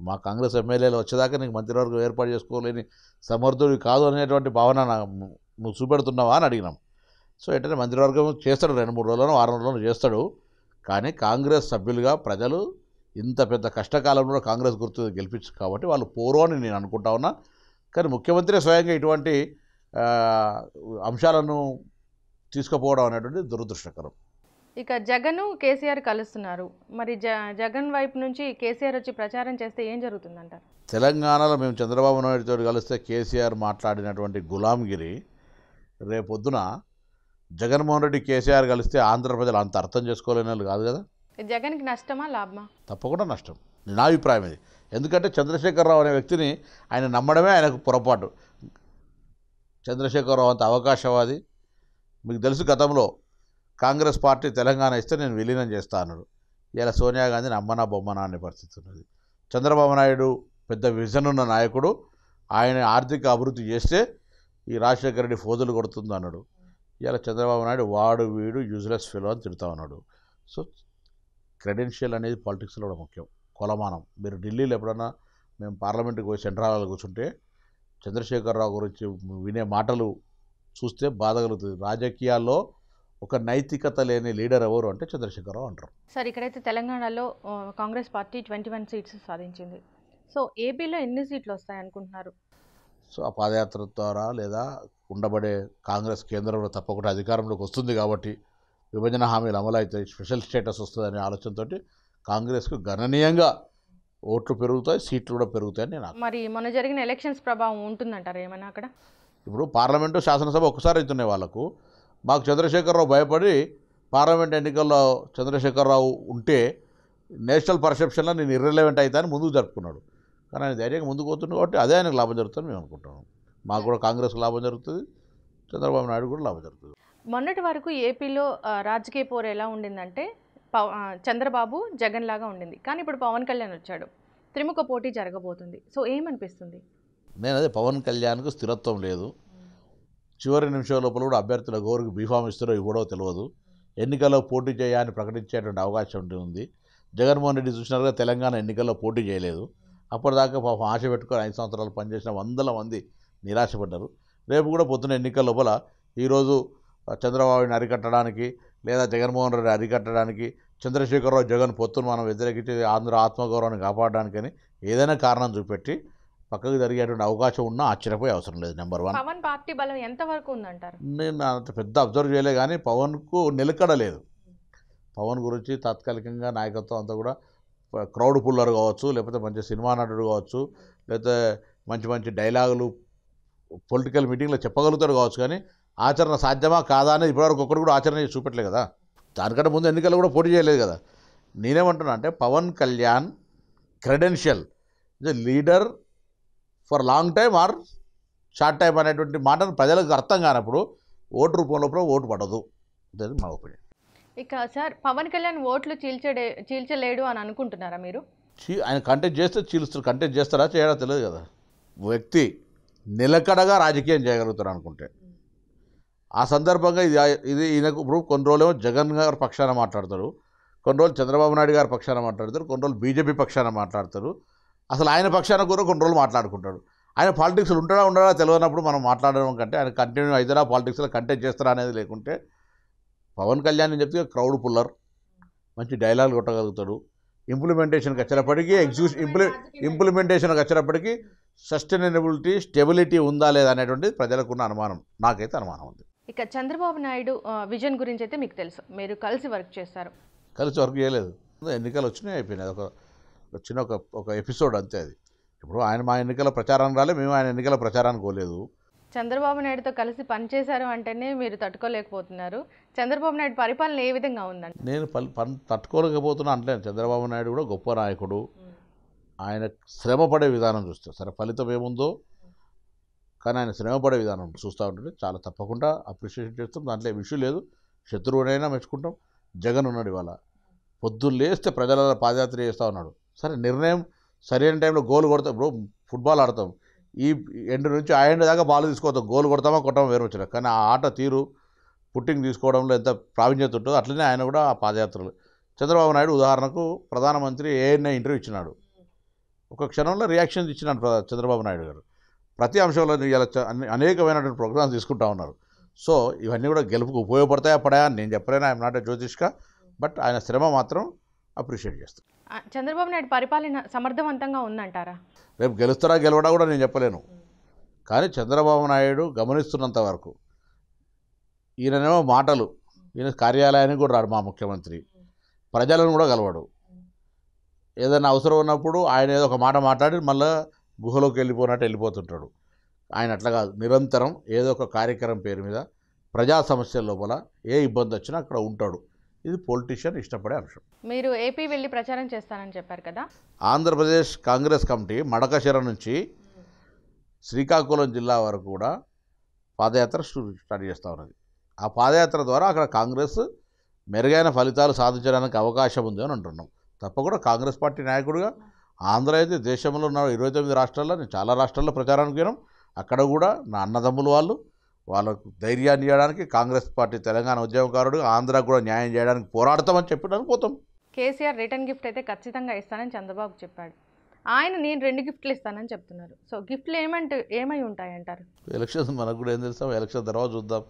మా కాంగ్రెస్ ఎమ్మెల్యేలు వచ్చేదాకా నీకు మంత్రివర్గం ఏర్పాటు చేసుకోలేని సమర్థుడు కాదు అనేటువంటి భావన నువ్వు చూపెడుతున్నావా అని అడిగినాం సో ఏంటంటే మంత్రివర్గం చేస్తాడు రెండు మూడు రోజుల్లోనూ వారం రోజుల్లోనూ చేస్తాడు కానీ కాంగ్రెస్ సభ్యులుగా ప్రజలు ఇంత పెద్ద కష్టకాలంలో కాంగ్రెస్ గుర్తు గెలిపించు కాబట్టి వాళ్ళు పోరు అని నేను అనుకుంటా ఉన్నా కానీ ముఖ్యమంత్రి స్వయంగా ఇటువంటి అంశాలను తీసుకుపోవడం అనేటువంటి దురదృష్టకరం ఇక జగన్ కేసీఆర్ కలుస్తున్నారు మరి జ జగన్ వైపు నుంచి కేసీఆర్ వచ్చి ప్రచారం చేస్తే ఏం జరుగుతుందంటారు తెలంగాణలో మేము చంద్రబాబు నాయుడుతో కలిస్తే కేసీఆర్ మాట్లాడినటువంటి గులాంగిరి రేపొద్దున జగన్మోహన్ రెడ్డి కేసీఆర్ కలిస్తే ఆంధ్ర ప్రజలు అంత అర్థం చేసుకోలేని కాదు కదా జగన్కి నష్టమా లాభమా తప్పకుండా నష్టం నా అభిప్రాయం ఇది ఎందుకంటే చంద్రశేఖరరావు అనే వ్యక్తిని ఆయన నమ్మడమే ఆయనకు పొరపాటు చంద్రశేఖరరావు అంత అవకాశవాది మీకు తెలుసు గతంలో కాంగ్రెస్ పార్టీ తెలంగాణ ఇస్తే నేను విలీనం చేస్తాను ఇలా సోనియా గాంధీని అమ్మనా బొమ్మనా అనే పరిస్థితి ఉన్నది చంద్రబాబు నాయుడు పెద్ద విజన్ ఉన్న నాయకుడు ఆయన ఆర్థిక అభివృద్ధి చేస్తే ఈ రాజశేఖర రెడ్డి ఫోజులు కొడుతుంది అన్నాడు ఇలా చంద్రబాబు నాయుడు వాడు వీడు యూజ్లెస్ ఫెలో అని తిడుతూ ఉన్నాడు సో క్రెడెన్షియల్ అనేది పాలిటిక్స్లో కూడా ముఖ్యం కొలమానం మీరు ఢిల్లీలో ఎప్పుడన్నా మేము పార్లమెంట్కి పోయి సెంట్రాలలో కూర్చుంటే చంద్రశేఖరరావు గురించి వినే మాటలు చూస్తే బాధ కలుగుతుంది రాజకీయాల్లో ఒక నైతికత లేని లీడర్ ఎవరు అంటే చంద్రశేఖరరావు అంటారు సార్ ఇక్కడైతే తెలంగాణలో Congress party twenty one seats సాధించింది సో ఏపీలో ఎన్ని సీట్లు వస్తాయి అనుకుంటున్నారు సో ఆ పాదయాత్ర ద్వారా లేదా ఉండబడే కాంగ్రెస్ కేంద్రంలో తప్పకుండా అధికారంలోకి వస్తుంది కాబట్టి విభజన హామీలు అమలైతే స్పెషల్ స్టేటస్ వస్తుందనే ఆలోచనతో కాంగ్రెస్కు గణనీయంగా ఓట్లు పెరుగుతాయి సీట్లు కూడా పెరుగుతాయని నేను మరి మొన్న జరిగిన ఎలక్షన్స్ ప్రభావం ఉంటుందంటారు ఏమైనా అక్కడ ఇప్పుడు పార్లమెంటు శాసనసభ ఒకసారి అవుతున్నాయి వాళ్ళకు మాకు చంద్రశేఖరరావు భయపడి పార్లమెంట్ ఎన్నికల్లో చంద్రశేఖరరావు ఉంటే నేషనల్ పర్సెప్షన్లో నేను ఇర్రెలవెంట్ అవుతాను ముందుకు జరుపుకున్నాడు కానీ ఆయన ధైర్యంగా ముందుకు పోతున్నాడు కాబట్టి అదే ఆయనకు లాభం జరుగుతుందని మేము అనుకుంటున్నాం మాకు కూడా కాంగ్రెస్ లాభం జరుగుతుంది చంద్రబాబు నాయుడు కూడా లాభం జరుగుతుంది మొన్నటి వరకు ఏపీలో రాజకీయ పోరు ఎలా ఉండిందంటే చంద్రబాబు జగన్ లాగా ఉండింది కానీ ఇప్పుడు పవన్ కళ్యాణ్ వచ్చాడు త్రిముఖ పోటీ జరగబోతుంది సో ఏమనిపిస్తుంది నేను అదే పవన్ కళ్యాణ్కు స్థిరత్వం లేదు చివరి నిమిషం లోపల కూడా అభ్యర్థుల గోరుకు బీఫామ్ ఇస్తారో ఇవ్వడో తెలియదు ఎన్నికల్లో పోటీ చేయాలని ప్రకటించేటువంటి అవకాశం ఉంది జగన్మోహన్ రెడ్డి చూసినట్టుగా తెలంగాణ ఎన్నికల్లో పోటీ చేయలేదు అప్పటిదాకా పాపం ఆశ పెట్టుకొని ఐదు సంవత్సరాలు పనిచేసిన వందల మంది నిరాశపడ్డారు రేపు కూడా పొద్దున ఎన్నికల లోపల ఈరోజు చంద్రబాబుని అరికట్టడానికి లేదా జగన్మోహన్ రెడ్డి అరికట్టడానికి చంద్రశేఖరరావు జగన్ పొత్తును మనం వ్యతిరేకించి ఆంధ్ర ఆత్మగౌరవాన్ని కాపాడడానికని ఏదైనా కారణం చూపెట్టి పక్కకు జరిగేటువంటి అవకాశం ఉన్నా ఆశ్చర్యపోయే అవసరం లేదు నెంబర్ వన్ పవన్ పార్టీ బలం ఎంతవరకు ఉందంటారు నేను అంత పెద్ద అబ్జర్వ్ చేయలే కానీ పవన్కు నిలకడలేదు పవన్ గురించి తాత్కాలికంగా నాయకత్వం అంతా కూడా క్రౌడ్ పుల్లర్ కావచ్చు లేకపోతే మంచి సినిమా నటుడు కావచ్చు లేకపోతే మంచి మంచి డైలాగులు పొలిటికల్ మీటింగ్లో చెప్పగలుగుతారు కావచ్చు కానీ ఆచరణ సాధ్యమా కాదా అనేది ఇప్పటివరకు ఒక్కడు కూడా ఆచరణ చేసి చూపెట్టలేదు కదా దానికంటే ముందు ఎన్నికల్లో కూడా పోటీ చేయలేదు కదా నేనేమంటున్నా అంటే Pawan Kalyan credential is leader for long time or short time అనేటువంటి మాటను ప్రజలకు అర్థం కానప్పుడు ఓటు రూపంలో ఓటు పడదు మా ఒపీనియన్ ఇక సార్ పవన్ కళ్యాణ్ ఓట్లు చీల్చడే చీల్చలేడు అని అనుకుంటున్నారా మీరు ఆయన కంటెంట్ చేస్తే చీలుస్తారు కంటెంట్ చేస్తారా చేయడా తెలియదు కదా వ్యక్తి నిలకడగా రాజకీయం చేయగలుగుతారు అనుకుంటే ఆ సందర్భంగా ఇది ఇది ఈయనకు ఇప్పుడు కొన్ని రోజులేమో జగన్ గారి పక్షాన మాట్లాడతారు కొన్ని రోజులు చంద్రబాబు నాయుడు గారి పక్షాన మాట్లాడతారు కొన్ని రోజులు బీజేపీ పక్షాన మాట్లాడతారు అసలు ఆయన పక్షాన కూడా కొన్ని రోజులు మాట్లాడుకుంటాడు ఆయన పాలిటిక్స్లో ఉంటాడా ఉండడా తెలియనప్పుడు మనం మాట్లాడడం కంటే ఆయన కంటిన్యూ అవుతారా పాలిటిక్స్లో కంటెంట్ చేస్తారా అనేది లేకుంటే పవన్ కళ్యాణ్ అని చెప్తే క్రౌడ్ పుల్లర్ మంచి డైలాగ్ కొట్టగలుగుతాడు ఇంప్లిమెంటేషన్కి వచ్చినప్పటికీ ఎగ్జిక్యూషన్ ఇంప్లి ఇంప్లిమెంటేషన్కి వచ్చేటప్పటికీ సస్టైనబిలిటీ స్టెబిలిటీ ఉందా లేదా అనేటువంటిది ప్రజలకు ఉన్న అనుమానం నాకైతే అనుమానం ఉంది ఇక చంద్రబాబు నాయుడు విజన్ గురించి అయితే మీకు తెలుసు మీరు కలిసి వర్క్ చేస్తారు కలిసి వర్క్ చేయలేదు ఎన్నికలు వచ్చినాయి అయిపోయినాయి ఒక వచ్చిన ఒక ఒక ఎపిసోడ్ అంతే అది ఇప్పుడు ఆయన మా ఎన్నికల ప్రచారం రాలే మేము ఆయన ఎన్నికల ప్రచారానికి పోలేదు చంద్రబాబు నాయుడుతో కలిసి పనిచేశారు అంటేనే మీరు తట్టుకోలేకపోతున్నారు చంద్రబాబు నాయుడు పరిపాలన ఏ విధంగా ఉందండి నేను పని తట్టుకోలేకపోతున్నా అంటే చంద్రబాబు నాయుడు కూడా గొప్ప నాయకుడు ఆయన శ్రమపడే విధానం చూస్తారు సరే ఫలితం ఏముందో కానీ ఆయన శ్రమపడే విధానం చూస్తూ ఉంటుంటే చాలా తప్పకుండా అప్రిషియేషన్ చేస్తాం దాంట్లో ఏ లేదు శత్రువునైనా మెచ్చుకుంటాం జగన్ ఉన్నాడు ఇవాళ పొద్దున్న లేస్తే ప్రజల పాదయాత్ర చేస్తూ ఉన్నాడు సరే నిర్ణయం సరైన టైంలో గోల్ కొడతాం ఇప్పుడు ఫుట్బాల్ ఆడతాం ఈ ఎండు నుంచి ఆ ఎండు దాకా బాల్ తీసుకోవతాం గోల్ కొడతామా కొట్టమా వేరు వచ్చినా కానీ ఆ ఆట తీరు పుట్టింగ్ తీసుకోవడంలో ఎంత ప్రావీణ్యత ఉంటుందో అట్లనే ఆయన కూడా ఆ పాదయాత్రలు చంద్రబాబు నాయుడు ఉదాహరణకు ప్రధానమంత్రి ఏఎన్ఐ ఇంటర్వ్యూ ఇచ్చినాడు ఒక క్షణంలో రియాక్షన్ ఇచ్చినాను చంద్రబాబు నాయుడు గారు ప్రతి అంశంలో ఇలా అనేకమైనటువంటి ప్రోగ్రామ్స్ తీసుకుంటా ఉన్నారు సో ఇవన్నీ కూడా గెలుపుకు ఉపయోగపడతాయా పడాయా నేను చెప్పలేను ఐఎమ్ నాట్ ఎ జ్యోతిష్క బట్ ఆయన శ్రమ మాత్రం అప్రిషియేట్ చేస్తాను చంద్రబాబు నాయుడు పరిపాలన సమర్థవంతంగా ఉందంటారా రేపు గెలుస్తారా గెలవడా కూడా నేను చెప్పలేను కానీ చంద్రబాబు నాయుడు గమనిస్తున్నంత వరకు ఈయననేమో మాటలు ఈయన కార్యాలయానికి కూడా రాడు మా ముఖ్యమంత్రి ప్రజలను కూడా గలవాడు ఏదైనా అవసరం ఉన్నప్పుడు ఆయన ఏదో ఒక మాట మాట్లాడి మళ్ళీ గుహలోకి వెళ్ళిపోనట్టు వెళ్ళిపోతుంటాడు ఆయన అట్లా కాదు నిరంతరం ఏదో ఒక కార్యక్రమం పేరు మీద ప్రజా సమస్యల లోపల ఏ ఇబ్బంది వచ్చినా అక్కడ ఉంటాడు ఇది పొలిటీషియన్ ఇష్టపడే అంశం మీరు ఏపీ వెళ్ళి ప్రచారం చేస్తానని చెప్పారు కదా ఆంధ్రప్రదేశ్ కాంగ్రెస్ కమిటీ మడకశిర నుంచి శ్రీకాకుళం జిల్లా వరకు కూడా పాదయాత్ర స్టార్ట్ చేస్తూ ఉన్నది ఆ పాదయాత్ర ద్వారా అక్కడ కాంగ్రెస్ మెరుగైన ఫలితాలు సాధించడానికి అవకాశం ఉంది అని అంటున్నాం తప్పకుండా కాంగ్రెస్ పార్టీ నాయకుడుగా ఆంధ్ర అయితే దేశంలో ఉన్న ఇరవై తొమ్మిది రాష్ట్రాల్లో నేను చాలా రాష్ట్రాల్లో ప్రచారానికి వెళ్ళాం అక్కడ కూడా నా అన్నదమ్ములు వాళ్ళు వాళ్ళకు ధైర్యాన్ని ఇవ్వడానికి కాంగ్రెస్ పార్టీ తెలంగాణ ఉద్యమకారుడు ఆంధ్ర కూడా న్యాయం చేయడానికి పోరాడతామని చెప్పడానికి పోతాం కేసీఆర్ రిటర్న్ గిఫ్ట్ అయితే ఖచ్చితంగా ఇస్తానని చంద్రబాబు చెప్పాడు ఆయన నేను రెండు గిఫ్ట్లు ఇస్తానని చెప్తున్నారు సో గిఫ్ట్లు ఏమంటే ఏమై అంటారు ఎలక్షన్స్ మనకు కూడా ఏం తెలుస్తాం ఎలక్షన్ తర్వాత చూద్దాం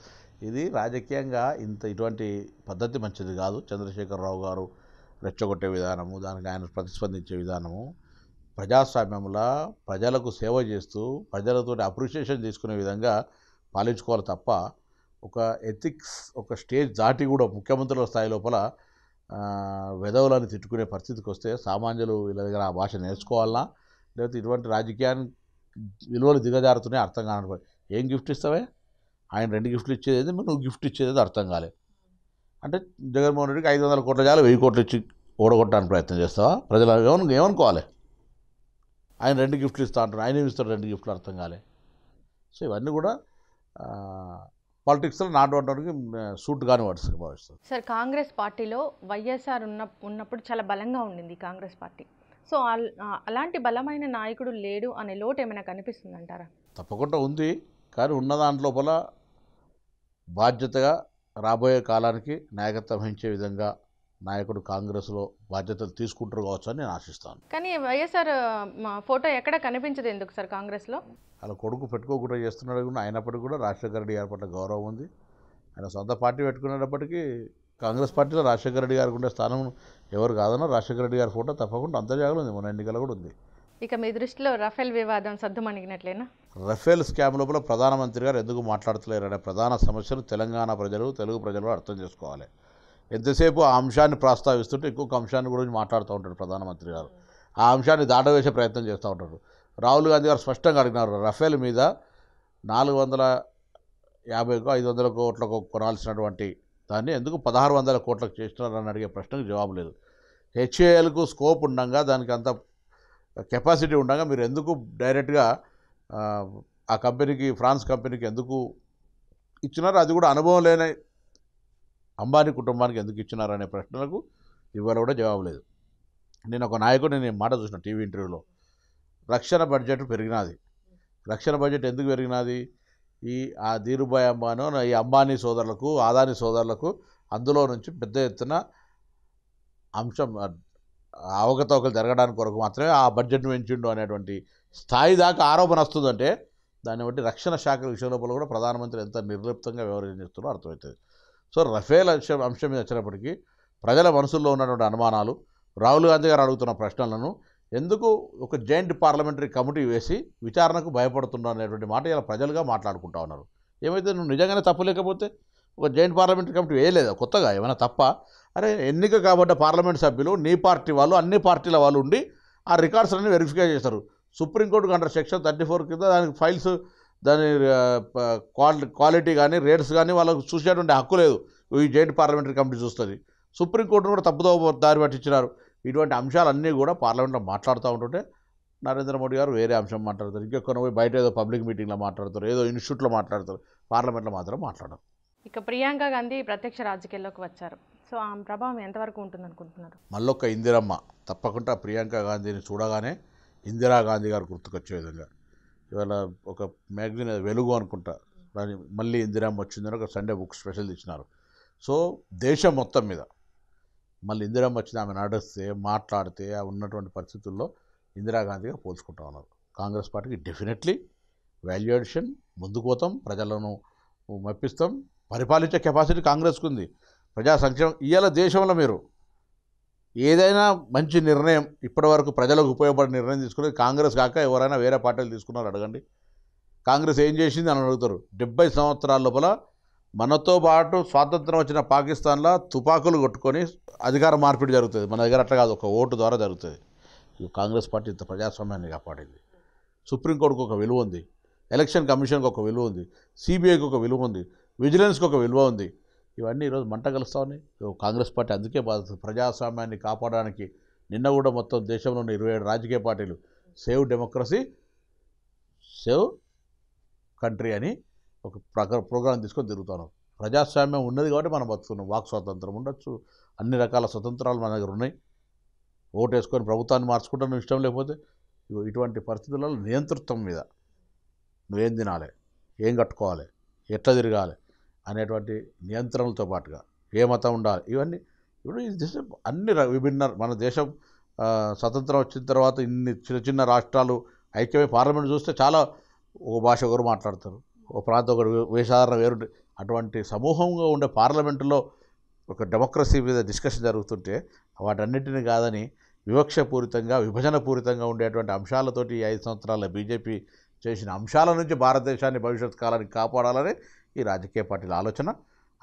ఇది రాజకీయంగా ఇంత ఇటువంటి పద్ధతి మంచిది కాదు చంద్రశేఖరరావు గారు రెచ్చగొట్టే విధానము దానికి ఆయన ప్రతిస్పందించే విధానము ప్రజాస్వామ్యంలో ప్రజలకు సేవ చేస్తూ ప్రజలతో అప్రిషియేషన్ తీసుకునే విధంగా పాలించుకోవాలి తప్ప ఒక ఎథిక్స్ ఒక స్టేజ్ దాటి కూడా ముఖ్యమంత్రుల స్థాయి లోపల వెధవులను తిట్టుకునే పరిస్థితికి వస్తే సామాన్యులు వీళ్ళ దగ్గర ఆ భాష నేర్చుకోవాలన్నా లేకపోతే ఇటువంటి రాజకీయాన్ని విలువలు దిగజారుతున్నాయి అర్థం కానప్పుడు ఏం గిఫ్ట్ ఇస్తావే ఆయన రెండు గిఫ్ట్లు ఇచ్చేది నువ్వు గిఫ్ట్ ఇచ్చేది అర్థం కాలేదు అంటే జగన్మోహన్ రెడ్డికి ఐదు వందల కోట్ల చాలు వెయ్యి కోట్లు ఇచ్చి ఓడగొట్టడానికి ప్రయత్నం చేస్తావా ప్రజలు ఏమను ఏమనుకోవాలి ఆయన రెండు గిఫ్ట్లు ఇస్తా అంటారు ఆయన ఇస్తారు రెండు గిఫ్ట్లు అర్థం కాలే సో ఇవన్నీ కూడా పాలిటిక్స్లో నాట్ సూట్ కానీ వాడు భావిస్తారు సార్ కాంగ్రెస్ పార్టీలో వైఎస్ఆర్ ఉన్న ఉన్నప్పుడు చాలా బలంగా ఉండింది కాంగ్రెస్ పార్టీ సో అలాంటి బలమైన నాయకుడు లేడు అనే లోటు ఏమైనా అంటారా తప్పకుండా ఉంది కానీ ఉన్న దాంట్లోపల బాధ్యతగా రాబోయే కాలానికి నాయకత్వం వహించే విధంగా నాయకుడు కాంగ్రెస్లో బాధ్యతలు తీసుకుంటారు కావచ్చు అని నేను ఆశిస్తాను కానీ వైఎస్ఆర్ ఫోటో ఎక్కడ కనిపించదు ఎందుకు సార్ కాంగ్రెస్లో అలా కొడుకు పెట్టుకోకుండా చేస్తున్నాడు కూడా అయినప్పటికీ కూడా రాజశేఖర రెడ్డి గారి పట్ల గౌరవం ఉంది ఆయన సొంత పార్టీ పెట్టుకునేటప్పటికీ కాంగ్రెస్ పార్టీలో రాజశేఖర రెడ్డి గారికి ఉండే స్థానం ఎవరు కాదన్నా రాజశేఖర రెడ్డి గారి ఫోటో తప్పకుండా అంతర్జాగలో ఉంది మన ఎన్నికలు కూడా ఉంది ఇక మీ దృష్టిలో రఫేల్ వివాదం సర్దుమణిగినట్లేనా రఫేల్ స్కామ్ లోపల ప్రధానమంత్రి గారు ఎందుకు అనే ప్రధాన సమస్యను తెలంగాణ ప్రజలు తెలుగు ప్రజలు అర్థం చేసుకోవాలి ఎంతసేపు ఆ అంశాన్ని ప్రస్తావిస్తుంటే ఇంకొక అంశాన్ని గురించి మాట్లాడుతూ ఉంటాడు ప్రధానమంత్రి గారు ఆ అంశాన్ని దాటవేసే ప్రయత్నం చేస్తూ ఉంటాడు రాహుల్ గాంధీ గారు స్పష్టంగా అడిగినారు రఫేల్ మీద నాలుగు వందల యాభైకో ఐదు వందల కోట్లకు కొనాల్సినటువంటి దాన్ని ఎందుకు పదహారు వందల కోట్లకు చేసినారని అడిగే ప్రశ్నకు జవాబు లేదు హెచ్ఏఎల్కు స్కోప్ ఉండగా దానికి అంత కెపాసిటీ ఉండగా మీరు ఎందుకు డైరెక్ట్గా ఆ కంపెనీకి ఫ్రాన్స్ కంపెనీకి ఎందుకు ఇచ్చినారో అది కూడా అనుభవం లేని అంబానీ కుటుంబానికి ఎందుకు ఇచ్చినారనే ప్రశ్నలకు ఇవాళ కూడా జవాబు లేదు నేను ఒక నాయకుడు నేను మాట చూసిన టీవీ ఇంటర్వ్యూలో రక్షణ బడ్జెట్ పెరిగినది రక్షణ బడ్జెట్ ఎందుకు పెరిగినది ఈ ఆ ధీరుభాయ్ అంబానో ఈ అంబానీ సోదరులకు ఆదాని సోదరులకు అందులో నుంచి పెద్ద ఎత్తున అంశం అవకతవకలు జరగడానికి కొరకు మాత్రమే ఆ బడ్జెట్ను పెంచిండు అనేటువంటి స్థాయి దాకా ఆరోపణ వస్తుందంటే దాన్ని బట్టి రక్షణ శాఖ విషయం లోపల కూడా ప్రధానమంత్రి ఎంత నిర్లిప్తంగా వ్యవహరిస్తున్నారో అర్థమవుతుంది సో రఫేల్ అంశం అంశం మీద వచ్చినప్పటికీ ప్రజల మనసుల్లో ఉన్నటువంటి అనుమానాలు రాహుల్ గాంధీ గారు అడుగుతున్న ప్రశ్నలను ఎందుకు ఒక జాయింట్ పార్లమెంటరీ కమిటీ వేసి విచారణకు భయపడుతున్నారు అనేటువంటి మాట ఇలా ప్రజలుగా మాట్లాడుకుంటా ఉన్నారు ఏమైతే నువ్వు నిజంగానే తప్పు లేకపోతే ఒక జాయింట్ పార్లమెంటరీ కమిటీ వేయలేదు కొత్తగా ఏమైనా తప్ప అరే ఎన్నిక కాబట్టి పార్లమెంట్ సభ్యులు నీ పార్టీ వాళ్ళు అన్ని పార్టీల వాళ్ళు ఉండి ఆ రికార్డ్స్ అన్ని వెరిఫికై చేస్తారు supreme court under section thirty four కింద దానికి ఫైల్స్ దాని క్వాలిటీ కానీ రేట్స్ కానీ వాళ్ళకు చూసేటువంటి హక్కు లేదు ఈ జాయింట్ పార్లమెంటరీ కమిటీ చూస్తుంది సుప్రీంకోర్టును కూడా తప్పుదో దారి పట్టించినారు ఇటువంటి అంశాలన్నీ కూడా పార్లమెంట్లో మాట్లాడుతూ ఉంటుంటే నరేంద్ర మోడీ గారు వేరే అంశం మాట్లాడతారు ఇంకొకరు పోయి బయట ఏదో పబ్లిక్ మీటింగ్లో మాట్లాడతారు ఏదో ఇన్స్టిట్యూట్లో మాట్లాడతారు పార్లమెంట్లో మాత్రం మాట్లాడారు ఇక ప్రియాంక గాంధీ ప్రత్యక్ష రాజకీయాల్లోకి వచ్చారు సో ఆమె ప్రభావం ఎంతవరకు ఉంటుంది అనుకుంటున్నారు మళ్ళొక్క ఇందిరమ్మ తప్పకుండా ప్రియాంక గాంధీని చూడగానే ఇందిరాగాంధీ గారు గుర్తుకొచ్చే విధంగా ఇవాళ ఒక మ్యాగజైన్ వెలుగు అనుకుంటా దాని మళ్ళీ ఇందిరమ్మ వచ్చిందని ఒక సండే బుక్ స్పెషల్ ఇచ్చినారు సో దేశం మొత్తం మీద మళ్ళీ ఇందిరమ్మ వచ్చింది ఆమె నడిస్తే మాట్లాడితే ఉన్నటువంటి పరిస్థితుల్లో ఇందిరాగాంధీగా పోల్చుకుంటా ఉన్నారు కాంగ్రెస్ పార్టీకి డెఫినెట్లీ వాల్యుయేషన్ ముందుకు పోతాం ప్రజలను మప్పిస్తాం పరిపాలించే కెపాసిటీ కాంగ్రెస్కు ఉంది ప్రజా సంక్షేమం ఇవాళ దేశంలో మీరు ఏదైనా మంచి నిర్ణయం ఇప్పటివరకు ప్రజలకు ఉపయోగపడే నిర్ణయం తీసుకునేది కాంగ్రెస్ కాక ఎవరైనా వేరే పార్టీలు తీసుకున్నారు అడగండి కాంగ్రెస్ ఏం చేసింది అని అడుగుతారు డెబ్బై సంవత్సరాల లోపల మనతో పాటు స్వాతంత్రం వచ్చిన పాకిస్తాన్లో తుపాకులు కొట్టుకొని అధికార మార్పిడి జరుగుతుంది మన దగ్గర అట్లా కాదు ఒక ఓటు ద్వారా జరుగుతుంది కాంగ్రెస్ పార్టీ ఇంత ప్రజాస్వామ్యాన్ని కాపాడింది సుప్రీంకోర్టుకు ఒక విలువ ఉంది ఎలక్షన్ కమిషన్కి ఒక విలువ ఉంది సిబిఐకి ఒక విలువ ఉంది విజిలెన్స్కి ఒక విలువ ఉంది ఇవన్నీ ఈరోజు మంట కలుస్తా ఉన్నాయి కాంగ్రెస్ పార్టీ అందుకే బాధ ప్రజాస్వామ్యాన్ని కాపాడడానికి నిన్న కూడా మొత్తం దేశంలో ఉన్న ఇరవై ఏడు రాజకీయ పార్టీలు సేవ్ డెమోక్రసీ సేవ్ కంట్రీ అని ఒక ప్రోగ్రాం తీసుకొని తిరుగుతాను ప్రజాస్వామ్యం ఉన్నది కాబట్టి మనం బతుకున్నాం వాక్ స్వాతంత్రం ఉండొచ్చు అన్ని రకాల స్వతంత్రాలు మన దగ్గర ఉన్నాయి ఓటు వేసుకొని ప్రభుత్వాన్ని మార్చుకుంటాను ఇష్టం లేకపోతే ఇటువంటి పరిస్థితులలో నియంతృత్వం మీద నువ్వేం తినాలి ఏం కట్టుకోవాలి ఎట్లా తిరగాలి అనేటువంటి నియంత్రణలతో పాటుగా ఏ మతం ఉండాలి ఇవన్నీ ఇప్పుడు ఈ దేశం అన్ని విభిన్న మన దేశం స్వతంత్రం వచ్చిన తర్వాత ఇన్ని చిన్న చిన్న రాష్ట్రాలు ఐక్యమై పార్లమెంట్ చూస్తే చాలా ఓ భాష ఒకరు మాట్లాడతారు ఓ ప్రాంతం ఒకరు వేషాధారణ వేరు అటువంటి సమూహంగా ఉండే పార్లమెంటులో ఒక డెమోక్రసీ మీద డిస్కషన్ జరుగుతుంటే వాటన్నిటిని కాదని వివక్షపూరితంగా విభజనపూరితంగా ఉండేటువంటి అంశాలతోటి ఐదు సంవత్సరాల బీజేపీ చేసిన అంశాల నుంచి భారతదేశాన్ని భవిష్యత్ కాలానికి కాపాడాలని ఈ రాజకీయ పార్టీల ఆలోచన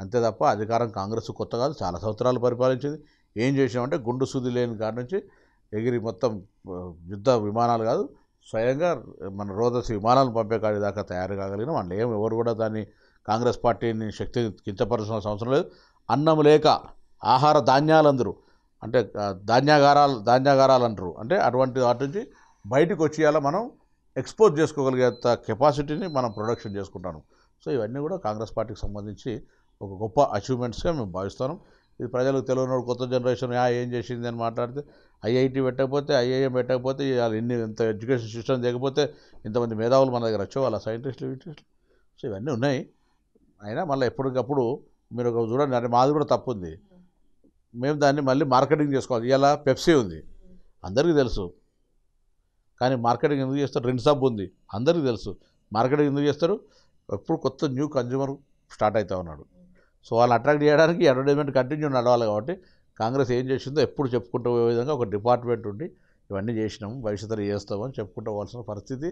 అంతే తప్ప అధికారం కాంగ్రెస్ కొత్త కాదు చాలా సంవత్సరాలు పరిపాలించింది ఏం చేసామంటే గుండు సుది లేని కాడి నుంచి ఎగిరి మొత్తం యుద్ధ విమానాలు కాదు స్వయంగా మన రోదసి విమానాలను పంపే కాడి దాకా తయారు కాగలిగిన వాళ్ళు ఏం ఎవరు కూడా దాన్ని కాంగ్రెస్ పార్టీని శక్తి కించపరచిన అవసరం లేదు అన్నం లేక ఆహార ధాన్యాలు అందరూ అంటే ధాన్యాగారాలు ధాన్యాగారాలు అంటారు అంటే అటువంటి వాటి నుంచి బయటకు వచ్చేయాల మనం ఎక్స్పోజ్ చేసుకోగలిగేంత కెపాసిటీని మనం ప్రొడక్షన్ చేసుకుంటాను సో ఇవన్నీ కూడా కాంగ్రెస్ పార్టీకి సంబంధించి ఒక గొప్ప అచీవ్మెంట్స్గా మేము భావిస్తాం ఇది ప్రజలకు తెలియనోడు కొత్త జనరేషన్ యా ఏం చేసింది అని మాట్లాడితే ఐఐటి పెట్టకపోతే ఐఐఎం పెట్టకపోతే వాళ్ళు ఇన్ని ఇంత ఎడ్యుకేషన్ సిస్టమ్ చేయకపోతే ఇంతమంది మేధావులు మన దగ్గర వచ్చే వాళ్ళ సైంటిస్టులు వీటిస్టులు సో ఇవన్నీ ఉన్నాయి అయినా మళ్ళీ ఎప్పటికప్పుడు మీరు ఒక చూడండి అంటే మాది కూడా తప్పు ఉంది మేము దాన్ని మళ్ళీ మార్కెటింగ్ చేసుకోవాలి ఇలా పెప్సీ ఉంది అందరికీ తెలుసు కానీ మార్కెటింగ్ ఎందుకు చేస్తారు రెండు సబ్బు ఉంది అందరికీ తెలుసు మార్కెటింగ్ ఎందుకు చేస్తారు ఎప్పుడు కొత్త న్యూ కన్జ్యూమర్ స్టార్ట్ అవుతా ఉన్నాడు సో వాళ్ళు అట్రాక్ట్ చేయడానికి అడ్వర్టైజ్మెంట్ కంటిన్యూ నడవాలి కాబట్టి కాంగ్రెస్ ఏం చేసిందో ఎప్పుడు చెప్పుకుంటూ పోయే విధంగా ఒక డిపార్ట్మెంట్ ఉండి ఇవన్నీ చేసినాము భవిష్యత్తులో చేస్తామని చెప్పుకుంటూ పోవాల్సిన పరిస్థితి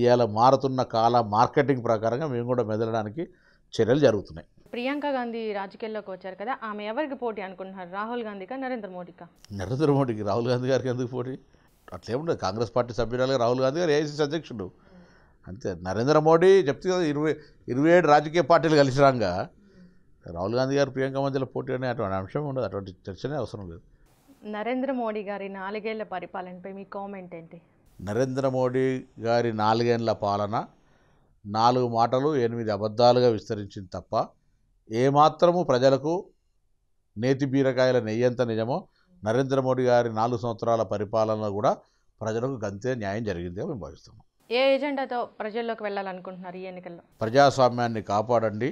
ఇవాళ మారుతున్న కాల మార్కెటింగ్ ప్రకారంగా మేము కూడా మెదలడానికి చర్యలు జరుగుతున్నాయి ప్రియాంక గాంధీ రాజకీయాల్లోకి వచ్చారు కదా ఆమె ఎవరికి పోటీ అనుకుంటున్నారు రాహుల్ గాంధీకా నరేంద్ర మోడీకా నరేంద్ర మోడీకి రాహుల్ గాంధీ గారికి ఎందుకు పోటీ అట్లేముండదు కాంగ్రెస్ పార్టీ సభ్యురాలుగా రాహుల్ గాంధీ గారు ఏఐసీసీ అధ్యక్షుడు అంతే నరేంద్ర మోడీ చెప్తే కదా ఇరవై ఇరవై ఏడు రాజకీయ పార్టీలు కలిసి రాగా రాహుల్ గాంధీ గారు ప్రియాంక మధ్యలో పోటీ అనే అటువంటి అంశం ఉండదు అటువంటి చర్చనే అవసరం లేదు నరేంద్ర మోడీ గారి నాలుగేళ్ల పరిపాలనపై మీ కామెంట్ ఏంటి నరేంద్ర మోడీ గారి నాలుగేళ్ల పాలన నాలుగు మాటలు ఎనిమిది అబద్ధాలుగా విస్తరించింది తప్ప ఏమాత్రము ప్రజలకు నేతి బీరకాయల నెయ్యంత నిజమో నరేంద్ర మోడీ గారి నాలుగు సంవత్సరాల పరిపాలనలో కూడా ప్రజలకు గంతే న్యాయం జరిగిందే మేము భావిస్తున్నాం ఏ ఎజెండాతో ప్రజల్లోకి వెళ్ళాలనుకుంటున్నారు ఈ ఎన్నికల్లో ప్రజాస్వామ్యాన్ని కాపాడండి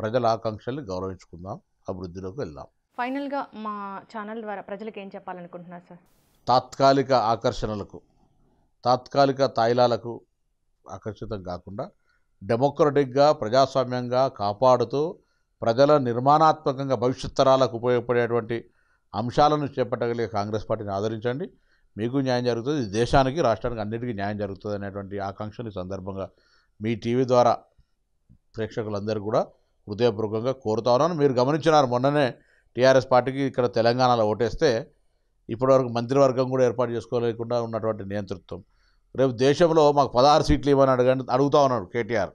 ప్రజల ఆకాంక్షల్ని గౌరవించుకుందాం అభివృద్ధిలోకి వెళ్దాం ఫైనల్గా మా ఛానల్ ద్వారా ప్రజలకు ఏం చెప్పాలనుకుంటున్నారు సార్ తాత్కాలిక ఆకర్షణలకు తాత్కాలిక తాయిలాలకు ఆకర్షితం కాకుండా డెమోక్రటిక్గా ప్రజాస్వామ్యంగా కాపాడుతూ ప్రజల నిర్మాణాత్మకంగా భవిష్యత్ తరాలకు ఉపయోగపడేటువంటి అంశాలను చేపట్టగలిగే కాంగ్రెస్ పార్టీని ఆదరించండి మీకు న్యాయం జరుగుతుంది దేశానికి రాష్ట్రానికి అన్నిటికీ న్యాయం జరుగుతుంది అనేటువంటి ఆకాంక్షని సందర్భంగా మీ టీవీ ద్వారా ప్రేక్షకులందరూ కూడా హృదయపూర్వకంగా కోరుతా ఉన్నాను మీరు గమనించినారు మొన్ననే టీఆర్ఎస్ పార్టీకి ఇక్కడ తెలంగాణలో ఓటేస్తే ఇప్పటివరకు మంత్రివర్గం కూడా ఏర్పాటు చేసుకోలేకుండా ఉన్నటువంటి నియంతృత్వం రేపు దేశంలో మాకు పదహారు సీట్లు ఇవ్వని అడగండి అడుగుతా ఉన్నాడు కేటీఆర్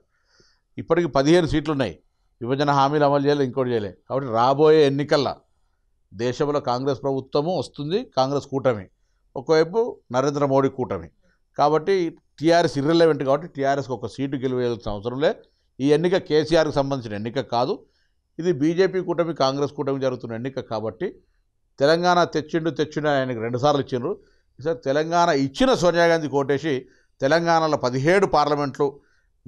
ఇప్పటికి పదిహేను సీట్లు ఉన్నాయి విభజన హామీలు అమలు చేయలేదు ఇంకోటి చేయలేదు కాబట్టి రాబోయే ఎన్నికల్లో దేశంలో కాంగ్రెస్ ప్రభుత్వము వస్తుంది కాంగ్రెస్ కూటమి ఒకవైపు నరేంద్ర మోడీ కూటమి కాబట్టి టీఆర్ఎస్ ఇర్రెలవెంట్ కాబట్టి టీఆర్ఎస్కి ఒక సీటు గెలివేయాల్సిన లే ఈ ఎన్నిక కేసీఆర్కి సంబంధించిన ఎన్నిక కాదు ఇది బీజేపీ కూటమి కాంగ్రెస్ కూటమి జరుగుతున్న ఎన్నిక కాబట్టి తెలంగాణ తెచ్చిండు తెచ్చిండు ఆయనకు రెండుసార్లు ఇచ్చిండ్రు ఈసారి తెలంగాణ ఇచ్చిన సోనియా గాంధీ కోటేసి తెలంగాణలో పదిహేడు పార్లమెంట్లు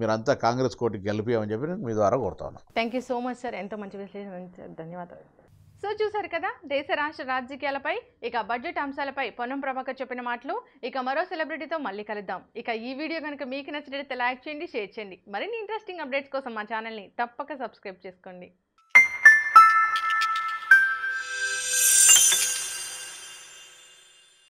మీరంతా కాంగ్రెస్ కోటికి గెలిపామని చెప్పి నేను మీ ద్వారా ఉన్నాను థ్యాంక్ సో మచ్ సార్ ఎంతో మంచి విశ్లేషణ ధన్యవాదాలు సో చూశారు కదా దేశ రాష్ట్ర రాజకీయాలపై ఇక బడ్జెట్ అంశాలపై పొన్నం ప్రభాకర్ చెప్పిన మాటలు ఇక మరో సెలబ్రిటీతో మళ్ళీ కలుద్దాం ఇక ఈ వీడియో కనుక మీకు నచ్చినట్లయితే లైక్ చేయండి షేర్ చేయండి మరిన్ని ఇంట్రెస్టింగ్ అప్డేట్స్ కోసం మా ఛానల్ని తప్పక సబ్స్క్రైబ్ చేసుకోండి